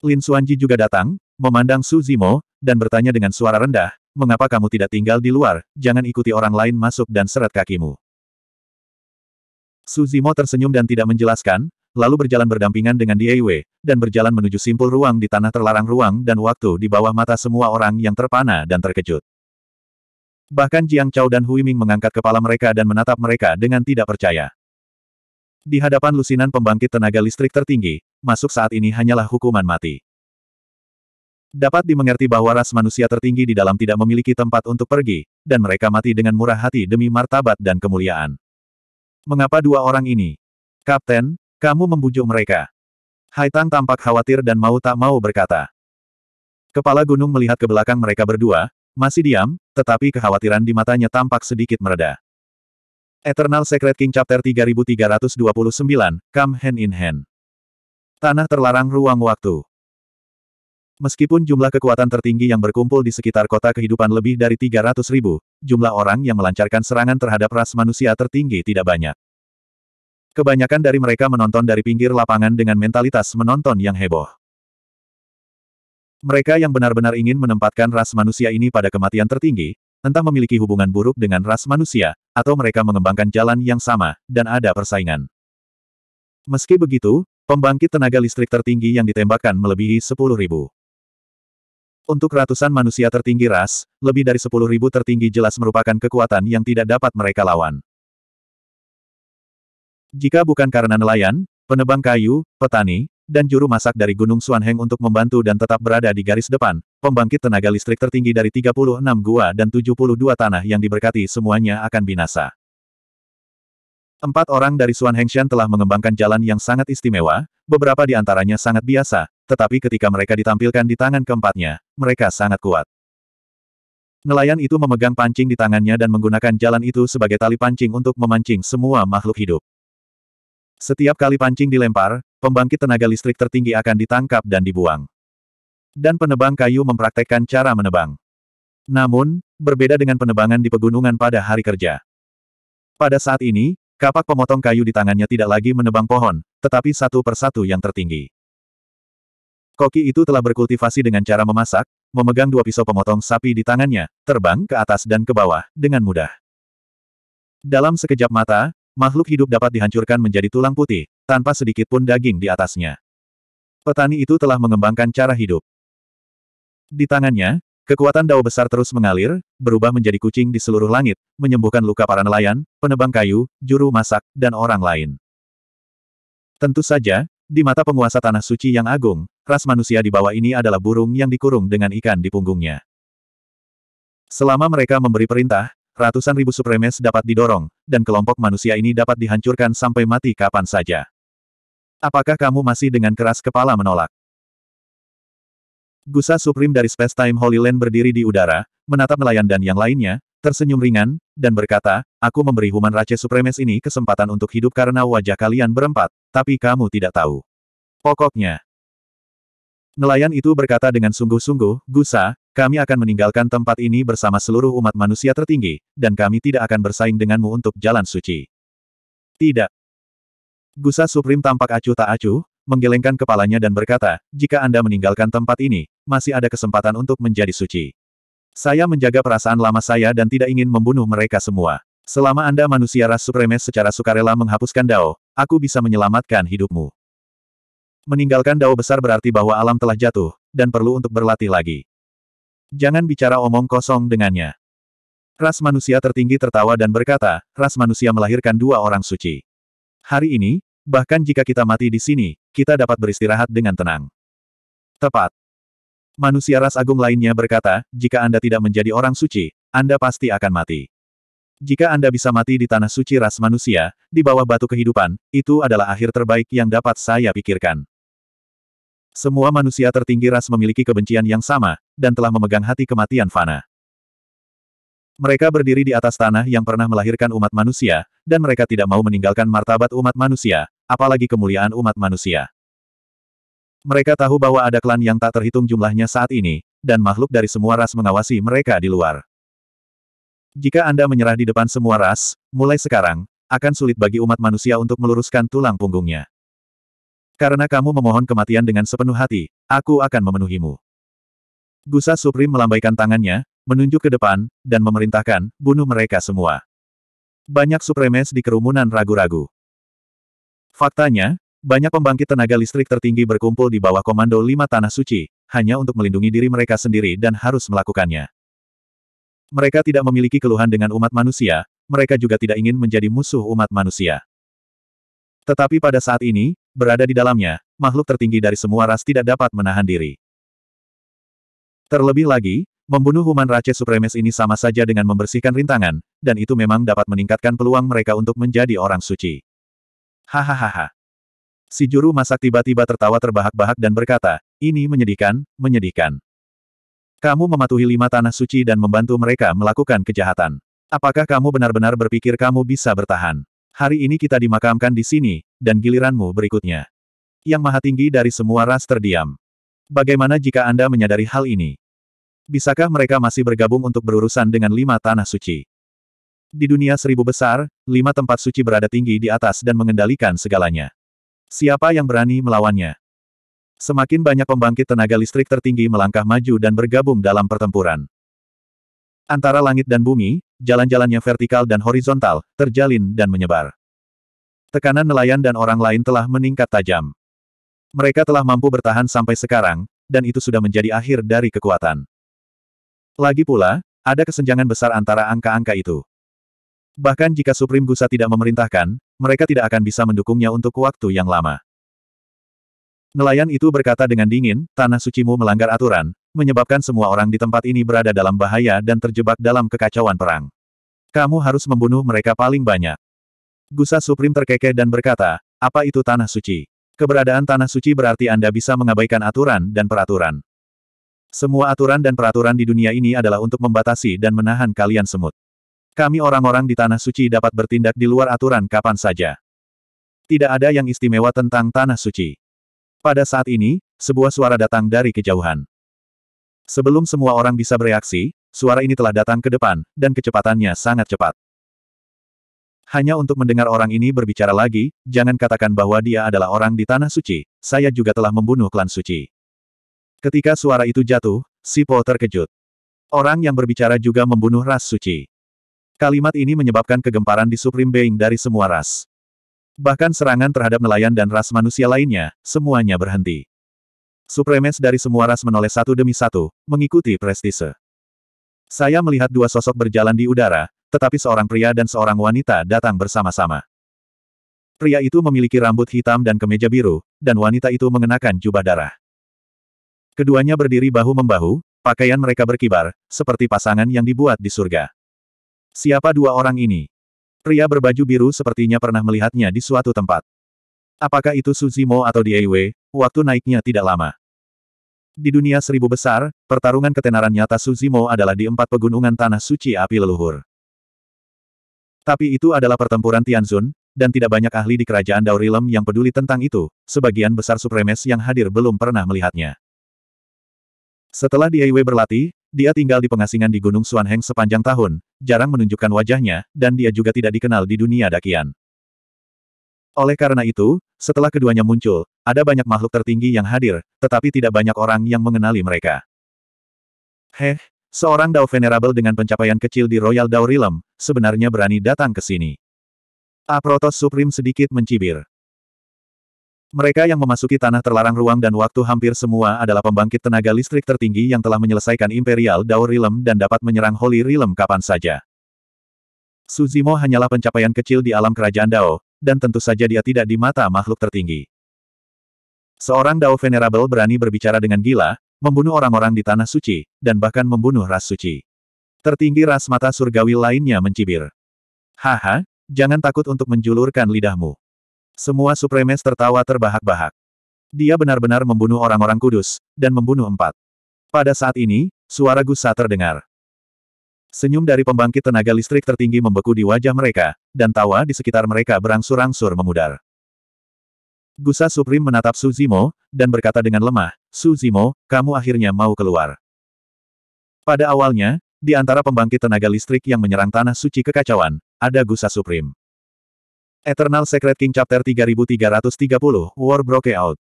[SPEAKER 1] Lin Suanji juga datang, memandang Su Zimo, dan bertanya dengan suara rendah, mengapa kamu tidak tinggal di luar, jangan ikuti orang lain masuk dan seret kakimu. Suzimo tersenyum dan tidak menjelaskan, lalu berjalan berdampingan dengan Diewe, dan berjalan menuju simpul ruang di tanah terlarang ruang dan waktu di bawah mata semua orang yang terpana dan terkejut. Bahkan Jiang Chao dan Hui Ming mengangkat kepala mereka dan menatap mereka dengan tidak percaya. Di hadapan lusinan pembangkit tenaga listrik tertinggi, masuk saat ini hanyalah hukuman mati. Dapat dimengerti bahwa ras manusia tertinggi di dalam tidak memiliki tempat untuk pergi, dan mereka mati dengan murah hati demi martabat dan kemuliaan. Mengapa dua orang ini? Kapten, kamu membujuk mereka. Hai Tang tampak khawatir dan mau tak mau berkata. Kepala gunung melihat ke belakang mereka berdua, masih diam, tetapi kekhawatiran di matanya tampak sedikit mereda. Eternal Secret King Chapter 3329, Come Hand in Hand. Tanah terlarang ruang waktu. Meskipun jumlah kekuatan tertinggi yang berkumpul di sekitar kota kehidupan lebih dari 300 ribu, jumlah orang yang melancarkan serangan terhadap ras manusia tertinggi tidak banyak. Kebanyakan dari mereka menonton dari pinggir lapangan dengan mentalitas menonton yang heboh. Mereka yang benar-benar ingin menempatkan ras manusia ini pada kematian tertinggi, entah memiliki hubungan buruk dengan ras manusia, atau mereka mengembangkan jalan yang sama, dan ada persaingan. Meski begitu, pembangkit tenaga listrik tertinggi yang ditembakkan melebihi 10.000. Untuk ratusan manusia tertinggi ras, lebih dari sepuluh ribu tertinggi jelas merupakan kekuatan yang tidak dapat mereka lawan. Jika bukan karena nelayan, penebang kayu, petani, dan juru masak dari Gunung Suanheng untuk membantu dan tetap berada di garis depan, pembangkit tenaga listrik tertinggi dari 36 gua dan 72 tanah yang diberkati semuanya akan binasa. Empat orang dari Suanhengshan Hengshan telah mengembangkan jalan yang sangat istimewa, beberapa di antaranya sangat biasa, tetapi ketika mereka ditampilkan di tangan keempatnya, mereka sangat kuat. Nelayan itu memegang pancing di tangannya dan menggunakan jalan itu sebagai tali pancing untuk memancing semua makhluk hidup. Setiap kali pancing dilempar, pembangkit tenaga listrik tertinggi akan ditangkap dan dibuang. Dan penebang kayu mempraktekkan cara menebang. Namun, berbeda dengan penebangan di pegunungan pada hari kerja. Pada saat ini, Kapak pemotong kayu di tangannya tidak lagi menebang pohon, tetapi satu persatu yang tertinggi. Koki itu telah berkultivasi dengan cara memasak, memegang dua pisau pemotong sapi di tangannya, terbang ke atas dan ke bawah, dengan mudah. Dalam sekejap mata, makhluk hidup dapat dihancurkan menjadi tulang putih, tanpa sedikit pun daging di atasnya. Petani itu telah mengembangkan cara hidup. Di tangannya, kekuatan dao besar terus mengalir, berubah menjadi kucing di seluruh langit, menyembuhkan luka para nelayan, penebang kayu, juru masak, dan orang lain. Tentu saja, di mata penguasa tanah suci yang agung, ras manusia di bawah ini adalah burung yang dikurung dengan ikan di punggungnya. Selama mereka memberi perintah, ratusan ribu supremes dapat didorong, dan kelompok manusia ini dapat dihancurkan sampai mati kapan saja. Apakah kamu masih dengan keras kepala menolak? Gusa Supreme dari Space Time Holy Land berdiri di udara, menatap nelayan dan yang lainnya, tersenyum ringan, dan berkata, aku memberi human race supremes ini kesempatan untuk hidup karena wajah kalian berempat, tapi kamu tidak tahu. Pokoknya. Nelayan itu berkata dengan sungguh-sungguh, Gusa, kami akan meninggalkan tempat ini bersama seluruh umat manusia tertinggi, dan kami tidak akan bersaing denganmu untuk jalan suci. Tidak. Gusa Supreme tampak acuh tak acuh, menggelengkan kepalanya dan berkata, jika Anda meninggalkan tempat ini, masih ada kesempatan untuk menjadi suci. Saya menjaga perasaan lama saya dan tidak ingin membunuh mereka semua. Selama Anda manusia ras supremes secara sukarela menghapuskan Dao, aku bisa menyelamatkan hidupmu. Meninggalkan Dao besar berarti bahwa alam telah jatuh, dan perlu untuk berlatih lagi. Jangan bicara omong kosong dengannya. Ras manusia tertinggi tertawa dan berkata, ras manusia melahirkan dua orang suci. Hari ini, bahkan jika kita mati di sini, kita dapat beristirahat dengan tenang. Tepat. Manusia ras agung lainnya berkata, jika Anda tidak menjadi orang suci, Anda pasti akan mati. Jika Anda bisa mati di tanah suci ras manusia, di bawah batu kehidupan, itu adalah akhir terbaik yang dapat saya pikirkan. Semua manusia tertinggi ras memiliki kebencian yang sama, dan telah memegang hati kematian fana. Mereka berdiri di atas tanah yang pernah melahirkan umat manusia, dan mereka tidak mau meninggalkan martabat umat manusia, apalagi kemuliaan umat manusia. Mereka tahu bahwa ada klan yang tak terhitung jumlahnya saat ini, dan makhluk dari semua ras mengawasi mereka di luar. Jika Anda menyerah di depan semua ras, mulai sekarang, akan sulit bagi umat manusia untuk meluruskan tulang punggungnya. Karena kamu memohon kematian dengan sepenuh hati, aku akan memenuhimu. Gusa Supreme melambaikan tangannya, menunjuk ke depan, dan memerintahkan, bunuh mereka semua. Banyak supremes di kerumunan ragu-ragu. Faktanya, banyak pembangkit tenaga listrik tertinggi berkumpul di bawah komando lima tanah suci, hanya untuk melindungi diri mereka sendiri dan harus melakukannya. Mereka tidak memiliki keluhan dengan umat manusia, mereka juga tidak ingin menjadi musuh umat manusia. Tetapi pada saat ini, berada di dalamnya, makhluk tertinggi dari semua ras tidak dapat menahan diri. Terlebih lagi, membunuh human race supremes ini sama saja dengan membersihkan rintangan, dan itu memang dapat meningkatkan peluang mereka untuk menjadi orang suci. Hahaha. Si juru masak tiba-tiba tertawa terbahak-bahak dan berkata, ini menyedihkan, menyedihkan. Kamu mematuhi lima tanah suci dan membantu mereka melakukan kejahatan. Apakah kamu benar-benar berpikir kamu bisa bertahan? Hari ini kita dimakamkan di sini, dan giliranmu berikutnya. Yang maha tinggi dari semua ras terdiam. Bagaimana jika Anda menyadari hal ini? Bisakah mereka masih bergabung untuk berurusan dengan lima tanah suci? Di dunia seribu besar, lima tempat suci berada tinggi di atas dan mengendalikan segalanya. Siapa yang berani melawannya? Semakin banyak pembangkit tenaga listrik tertinggi melangkah maju dan bergabung dalam pertempuran. Antara langit dan bumi, jalan-jalannya vertikal dan horizontal, terjalin dan menyebar. Tekanan nelayan dan orang lain telah meningkat tajam. Mereka telah mampu bertahan sampai sekarang, dan itu sudah menjadi akhir dari kekuatan. Lagi pula, ada kesenjangan besar antara angka-angka itu. Bahkan jika Supreme Gusa tidak memerintahkan, mereka tidak akan bisa mendukungnya untuk waktu yang lama. Nelayan itu berkata dengan dingin, tanah sucimu melanggar aturan, menyebabkan semua orang di tempat ini berada dalam bahaya dan terjebak dalam kekacauan perang. Kamu harus membunuh mereka paling banyak. Gusa Supreme terkekeh dan berkata, apa itu tanah suci? Keberadaan tanah suci berarti Anda bisa mengabaikan aturan dan peraturan. Semua aturan dan peraturan di dunia ini adalah untuk membatasi dan menahan kalian semut. Kami orang-orang di Tanah Suci dapat bertindak di luar aturan kapan saja. Tidak ada yang istimewa tentang Tanah Suci. Pada saat ini, sebuah suara datang dari kejauhan. Sebelum semua orang bisa bereaksi, suara ini telah datang ke depan, dan kecepatannya sangat cepat. Hanya untuk mendengar orang ini berbicara lagi, jangan katakan bahwa dia adalah orang di Tanah Suci, saya juga telah membunuh klan Suci. Ketika suara itu jatuh, Sipo terkejut. Orang yang berbicara juga membunuh ras Suci. Kalimat ini menyebabkan kegemparan di Supreme Being dari semua ras. Bahkan serangan terhadap nelayan dan ras manusia lainnya, semuanya berhenti. Supremes dari semua ras menoleh satu demi satu, mengikuti prestise. Saya melihat dua sosok berjalan di udara, tetapi seorang pria dan seorang wanita datang bersama-sama. Pria itu memiliki rambut hitam dan kemeja biru, dan wanita itu mengenakan jubah darah. Keduanya berdiri bahu-membahu, pakaian mereka berkibar, seperti pasangan yang dibuat di surga. Siapa dua orang ini? Pria berbaju biru sepertinya pernah melihatnya di suatu tempat. Apakah itu Suzimo atau Diewe, waktu naiknya tidak lama. Di dunia seribu besar, pertarungan ketenaran nyata Suzimo adalah di empat pegunungan tanah suci api leluhur. Tapi itu adalah pertempuran Tianzun, dan tidak banyak ahli di kerajaan Daurilem yang peduli tentang itu, sebagian besar supremes yang hadir belum pernah melihatnya. Setelah Diewe berlatih, dia tinggal di pengasingan di Gunung Suanheng sepanjang tahun, jarang menunjukkan wajahnya, dan dia juga tidak dikenal di dunia dakian. Oleh karena itu, setelah keduanya muncul, ada banyak makhluk tertinggi yang hadir, tetapi tidak banyak orang yang mengenali mereka. Heh, seorang Dao Venerable dengan pencapaian kecil di Royal Dao Realm, sebenarnya berani datang ke sini. Aprotos Supreme sedikit mencibir. Mereka yang memasuki tanah terlarang ruang dan waktu hampir semua adalah pembangkit tenaga listrik tertinggi yang telah menyelesaikan Imperial Dao Realm dan dapat menyerang Holy Realm kapan saja. Suzimo hanyalah pencapaian kecil di alam kerajaan Dao, dan tentu saja dia tidak di mata makhluk tertinggi. Seorang Dao Venerable berani berbicara dengan gila, membunuh orang-orang di Tanah Suci, dan bahkan membunuh ras suci. Tertinggi ras mata surgawi lainnya mencibir. Haha, jangan takut untuk menjulurkan lidahmu. Semua supremes tertawa terbahak-bahak. Dia benar-benar membunuh orang-orang kudus, dan membunuh empat. Pada saat ini, suara Gusa terdengar. Senyum dari pembangkit tenaga listrik tertinggi membeku di wajah mereka, dan tawa di sekitar mereka berangsur-angsur memudar. Gusa Supreme menatap Suzimo, dan berkata dengan lemah, Suzimo, kamu akhirnya mau keluar. Pada awalnya, di antara pembangkit tenaga listrik yang menyerang Tanah Suci Kekacauan, ada Gusa Supreme. Eternal Secret King Chapter 3330, War Broke Out.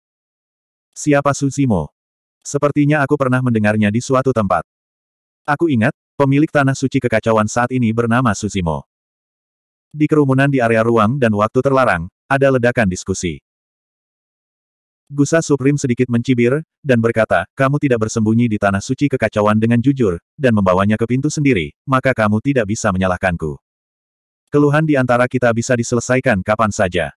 [SPEAKER 1] Siapa Suzimo? Sepertinya aku pernah mendengarnya di suatu tempat. Aku ingat, pemilik tanah suci kekacauan saat ini bernama Suzimo. Di kerumunan di area ruang dan waktu terlarang, ada ledakan diskusi. Gusa Supreme sedikit mencibir, dan berkata, kamu tidak bersembunyi di tanah suci kekacauan dengan jujur, dan membawanya ke pintu sendiri, maka kamu tidak bisa menyalahkanku. Keluhan di antara kita bisa diselesaikan kapan saja.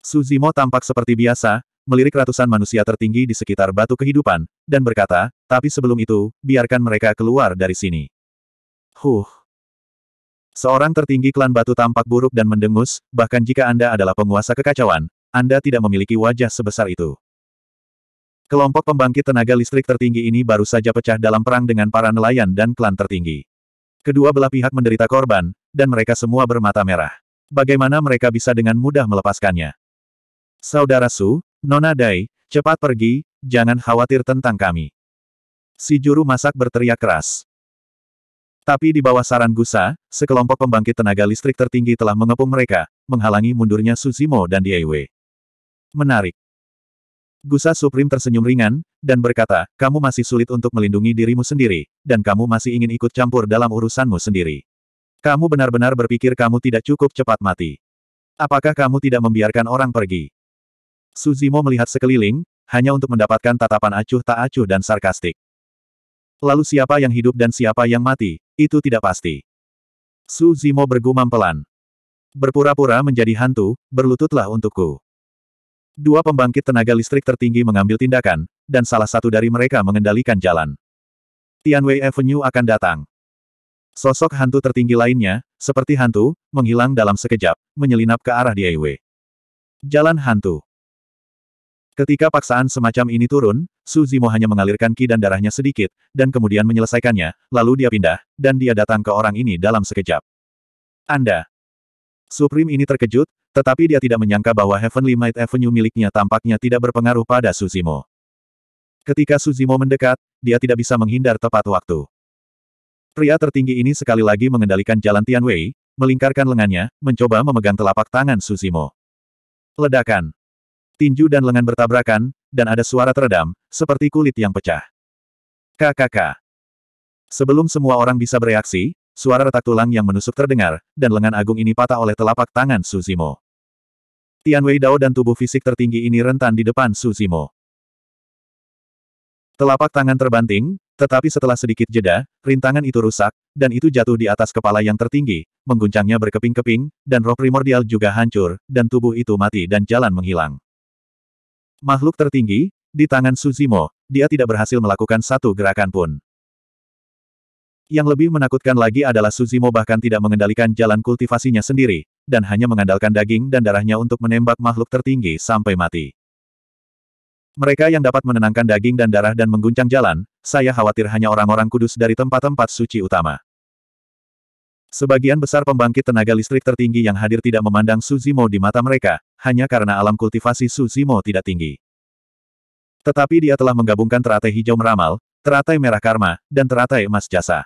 [SPEAKER 1] Suzimo tampak seperti biasa, melirik ratusan manusia tertinggi di sekitar batu kehidupan, dan berkata, tapi sebelum itu, biarkan mereka keluar dari sini. Huh. Seorang tertinggi klan batu tampak buruk dan mendengus, bahkan jika Anda adalah penguasa kekacauan, Anda tidak memiliki wajah sebesar itu. Kelompok pembangkit tenaga listrik tertinggi ini baru saja pecah dalam perang dengan para nelayan dan klan tertinggi. Kedua belah pihak menderita korban, dan mereka semua bermata merah. Bagaimana mereka bisa dengan mudah melepaskannya? Saudara Su, Nona Dai, cepat pergi, jangan khawatir tentang kami. Si juru masak berteriak keras. Tapi di bawah saran Gusa, sekelompok pembangkit tenaga listrik tertinggi telah mengepung mereka, menghalangi mundurnya Suzimo dan Diewe. Menarik. Gusa Supreme tersenyum ringan, dan berkata, kamu masih sulit untuk melindungi dirimu sendiri, dan kamu masih ingin ikut campur dalam urusanmu sendiri. Kamu benar-benar berpikir kamu tidak cukup cepat mati. Apakah kamu tidak membiarkan orang pergi? Suzimo melihat sekeliling, hanya untuk mendapatkan tatapan acuh tak acuh dan sarkastik. Lalu siapa yang hidup dan siapa yang mati, itu tidak pasti. Suzimo bergumam pelan. Berpura-pura menjadi hantu, berlututlah untukku. Dua pembangkit tenaga listrik tertinggi mengambil tindakan, dan salah satu dari mereka mengendalikan jalan. Tianwei Avenue akan datang. Sosok hantu tertinggi lainnya, seperti hantu, menghilang dalam sekejap, menyelinap ke arah DIY. Jalan hantu. Ketika paksaan semacam ini turun, Su Zimo hanya mengalirkan ki dan darahnya sedikit, dan kemudian menyelesaikannya, lalu dia pindah, dan dia datang ke orang ini dalam sekejap. Anda. Supreme ini terkejut, tetapi dia tidak menyangka bahwa Heavenly Might Avenue miliknya tampaknya tidak berpengaruh pada Suzimo. Ketika Suzimo mendekat, dia tidak bisa menghindar tepat waktu. Pria tertinggi ini sekali lagi mengendalikan jalan Tian Wei, melingkarkan lengannya, mencoba memegang telapak tangan Susimo. Ledakan. Tinju dan lengan bertabrakan, dan ada suara teredam, seperti kulit yang pecah. KKK. Sebelum semua orang bisa bereaksi, suara retak tulang yang menusuk terdengar, dan lengan agung ini patah oleh telapak tangan Suzimo. Tian Wei Dao dan tubuh fisik tertinggi ini rentan di depan Suzimo. Telapak tangan terbanting, tetapi setelah sedikit jeda, rintangan itu rusak, dan itu jatuh di atas kepala yang tertinggi, mengguncangnya berkeping-keping, dan roh primordial juga hancur, dan tubuh itu mati dan jalan menghilang. Makhluk tertinggi, di tangan Suzimo, dia tidak berhasil melakukan satu gerakan pun. Yang lebih menakutkan lagi adalah Suzimo bahkan tidak mengendalikan jalan kultivasinya sendiri, dan hanya mengandalkan daging dan darahnya untuk menembak makhluk tertinggi sampai mati. Mereka yang dapat menenangkan daging dan darah dan mengguncang jalan, saya khawatir hanya orang-orang kudus dari tempat-tempat suci utama. Sebagian besar pembangkit tenaga listrik tertinggi yang hadir tidak memandang Suzimo di mata mereka, hanya karena alam kultivasi Suzimo tidak tinggi. Tetapi dia telah menggabungkan teratai hijau meramal, teratai merah karma, dan teratai emas jasa.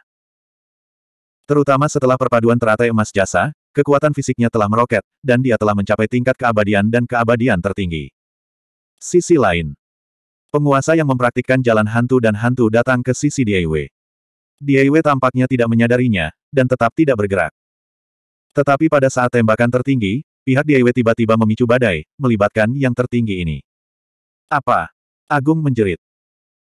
[SPEAKER 1] Terutama setelah perpaduan teratai emas jasa, kekuatan fisiknya telah meroket, dan dia telah mencapai tingkat keabadian dan keabadian tertinggi. Sisi lain, Penguasa yang mempraktikkan jalan hantu dan hantu datang ke sisi Diewe. Diewe tampaknya tidak menyadarinya, dan tetap tidak bergerak. Tetapi pada saat tembakan tertinggi, pihak Diewe tiba-tiba memicu badai, melibatkan yang tertinggi ini. Apa? Agung menjerit.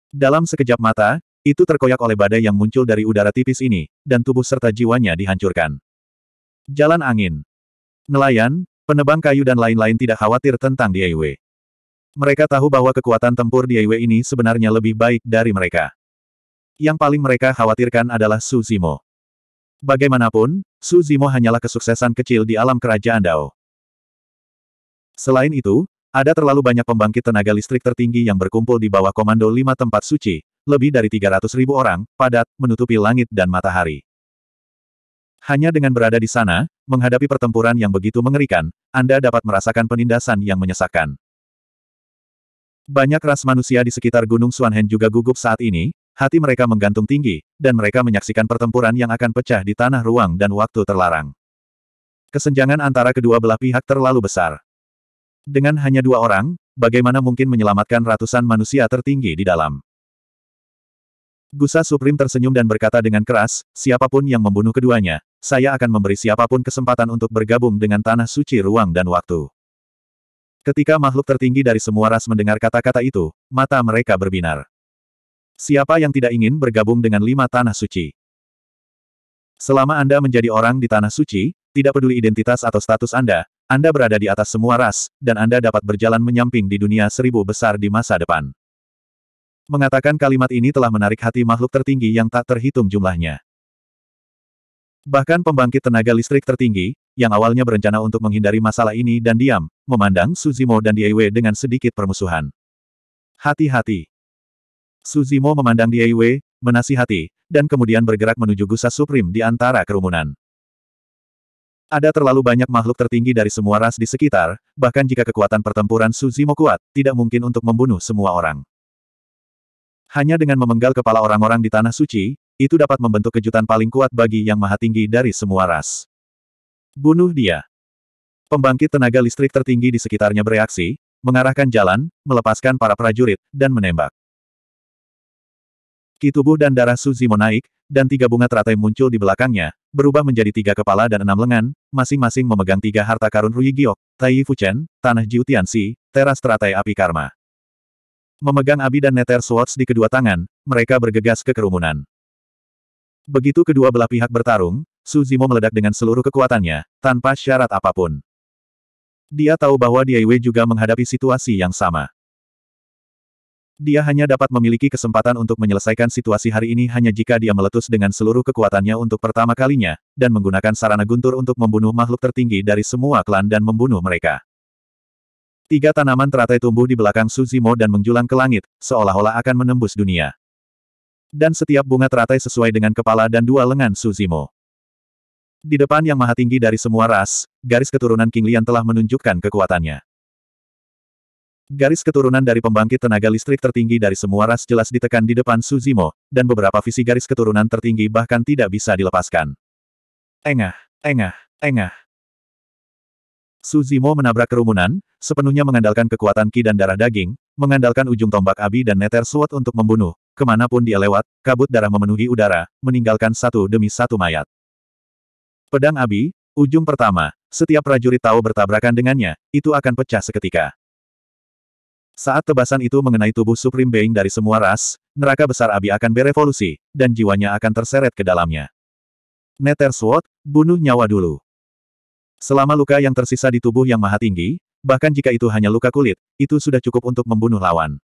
[SPEAKER 1] Dalam sekejap mata, itu terkoyak oleh badai yang muncul dari udara tipis ini, dan tubuh serta jiwanya dihancurkan. Jalan angin. Nelayan, penebang kayu dan lain-lain tidak khawatir tentang Diewe. Mereka tahu bahwa kekuatan tempur di Aiwe ini sebenarnya lebih baik dari mereka. Yang paling mereka khawatirkan adalah Su Zimo. Bagaimanapun, Su Zimo hanyalah kesuksesan kecil di alam kerajaan Dao. Selain itu, ada terlalu banyak pembangkit tenaga listrik tertinggi yang berkumpul di bawah komando lima tempat suci, lebih dari 300 ribu orang, padat, menutupi langit dan matahari. Hanya dengan berada di sana, menghadapi pertempuran yang begitu mengerikan, Anda dapat merasakan penindasan yang menyesakkan. Banyak ras manusia di sekitar Gunung Suanhen juga gugup saat ini, hati mereka menggantung tinggi, dan mereka menyaksikan pertempuran yang akan pecah di tanah ruang dan waktu terlarang. Kesenjangan antara kedua belah pihak terlalu besar. Dengan hanya dua orang, bagaimana mungkin menyelamatkan ratusan manusia tertinggi di dalam? Gusa Supreme tersenyum dan berkata dengan keras, siapapun yang membunuh keduanya, saya akan memberi siapapun kesempatan untuk bergabung dengan tanah suci ruang dan waktu. Ketika makhluk tertinggi dari semua ras mendengar kata-kata itu, mata mereka berbinar. Siapa yang tidak ingin bergabung dengan lima tanah suci? Selama Anda menjadi orang di tanah suci, tidak peduli identitas atau status Anda, Anda berada di atas semua ras, dan Anda dapat berjalan menyamping di dunia seribu besar di masa depan. Mengatakan kalimat ini telah menarik hati makhluk tertinggi yang tak terhitung jumlahnya. Bahkan pembangkit tenaga listrik tertinggi, yang awalnya berencana untuk menghindari masalah ini dan diam, memandang Suzimo dan Dieiwe dengan sedikit permusuhan. Hati-hati. Suzimo memandang Dieiwe, menasihati, dan kemudian bergerak menuju Gusa Supreme di antara kerumunan. Ada terlalu banyak makhluk tertinggi dari semua ras di sekitar, bahkan jika kekuatan pertempuran Suzimo kuat, tidak mungkin untuk membunuh semua orang. Hanya dengan memenggal kepala orang-orang di Tanah Suci, itu dapat membentuk kejutan paling kuat bagi yang maha tinggi dari semua ras. Bunuh dia. Pembangkit tenaga listrik tertinggi di sekitarnya bereaksi, mengarahkan jalan, melepaskan para prajurit, dan menembak. Ki tubuh dan darah Suzy menaik, dan tiga bunga teratai muncul di belakangnya, berubah menjadi tiga kepala dan enam lengan, masing-masing memegang tiga harta karun Rui Giok, Tai Fuchen, Tanah Jiu Si, teras teratai api karma. Memegang abi dan neter swords di kedua tangan, mereka bergegas ke kerumunan. Begitu kedua belah pihak bertarung, Suzimo meledak dengan seluruh kekuatannya, tanpa syarat apapun. Dia tahu bahwa Diai Wei juga menghadapi situasi yang sama. Dia hanya dapat memiliki kesempatan untuk menyelesaikan situasi hari ini hanya jika dia meletus dengan seluruh kekuatannya untuk pertama kalinya, dan menggunakan sarana guntur untuk membunuh makhluk tertinggi dari semua klan dan membunuh mereka. Tiga tanaman teratai tumbuh di belakang Suzimo dan menjulang ke langit, seolah-olah akan menembus dunia. Dan setiap bunga teratai sesuai dengan kepala dan dua lengan Suzimo. Di depan yang maha tinggi dari semua ras, garis keturunan King Lian telah menunjukkan kekuatannya. Garis keturunan dari pembangkit tenaga listrik tertinggi dari semua ras jelas ditekan di depan Suzimo, dan beberapa visi garis keturunan tertinggi bahkan tidak bisa dilepaskan. Engah, engah, engah. Suzimo menabrak kerumunan, sepenuhnya mengandalkan kekuatan ki dan darah daging, mengandalkan ujung tombak abi dan neter sword untuk membunuh, kemanapun dia lewat, kabut darah memenuhi udara, meninggalkan satu demi satu mayat. Pedang Abi, ujung pertama, setiap prajurit tahu bertabrakan dengannya, itu akan pecah seketika. Saat tebasan itu mengenai tubuh Supreme Being dari semua ras, neraka besar Abi akan berevolusi, dan jiwanya akan terseret ke dalamnya. Nether Sword, bunuh nyawa dulu. Selama luka yang tersisa di tubuh yang maha tinggi, bahkan jika itu hanya luka kulit, itu sudah cukup untuk membunuh lawan.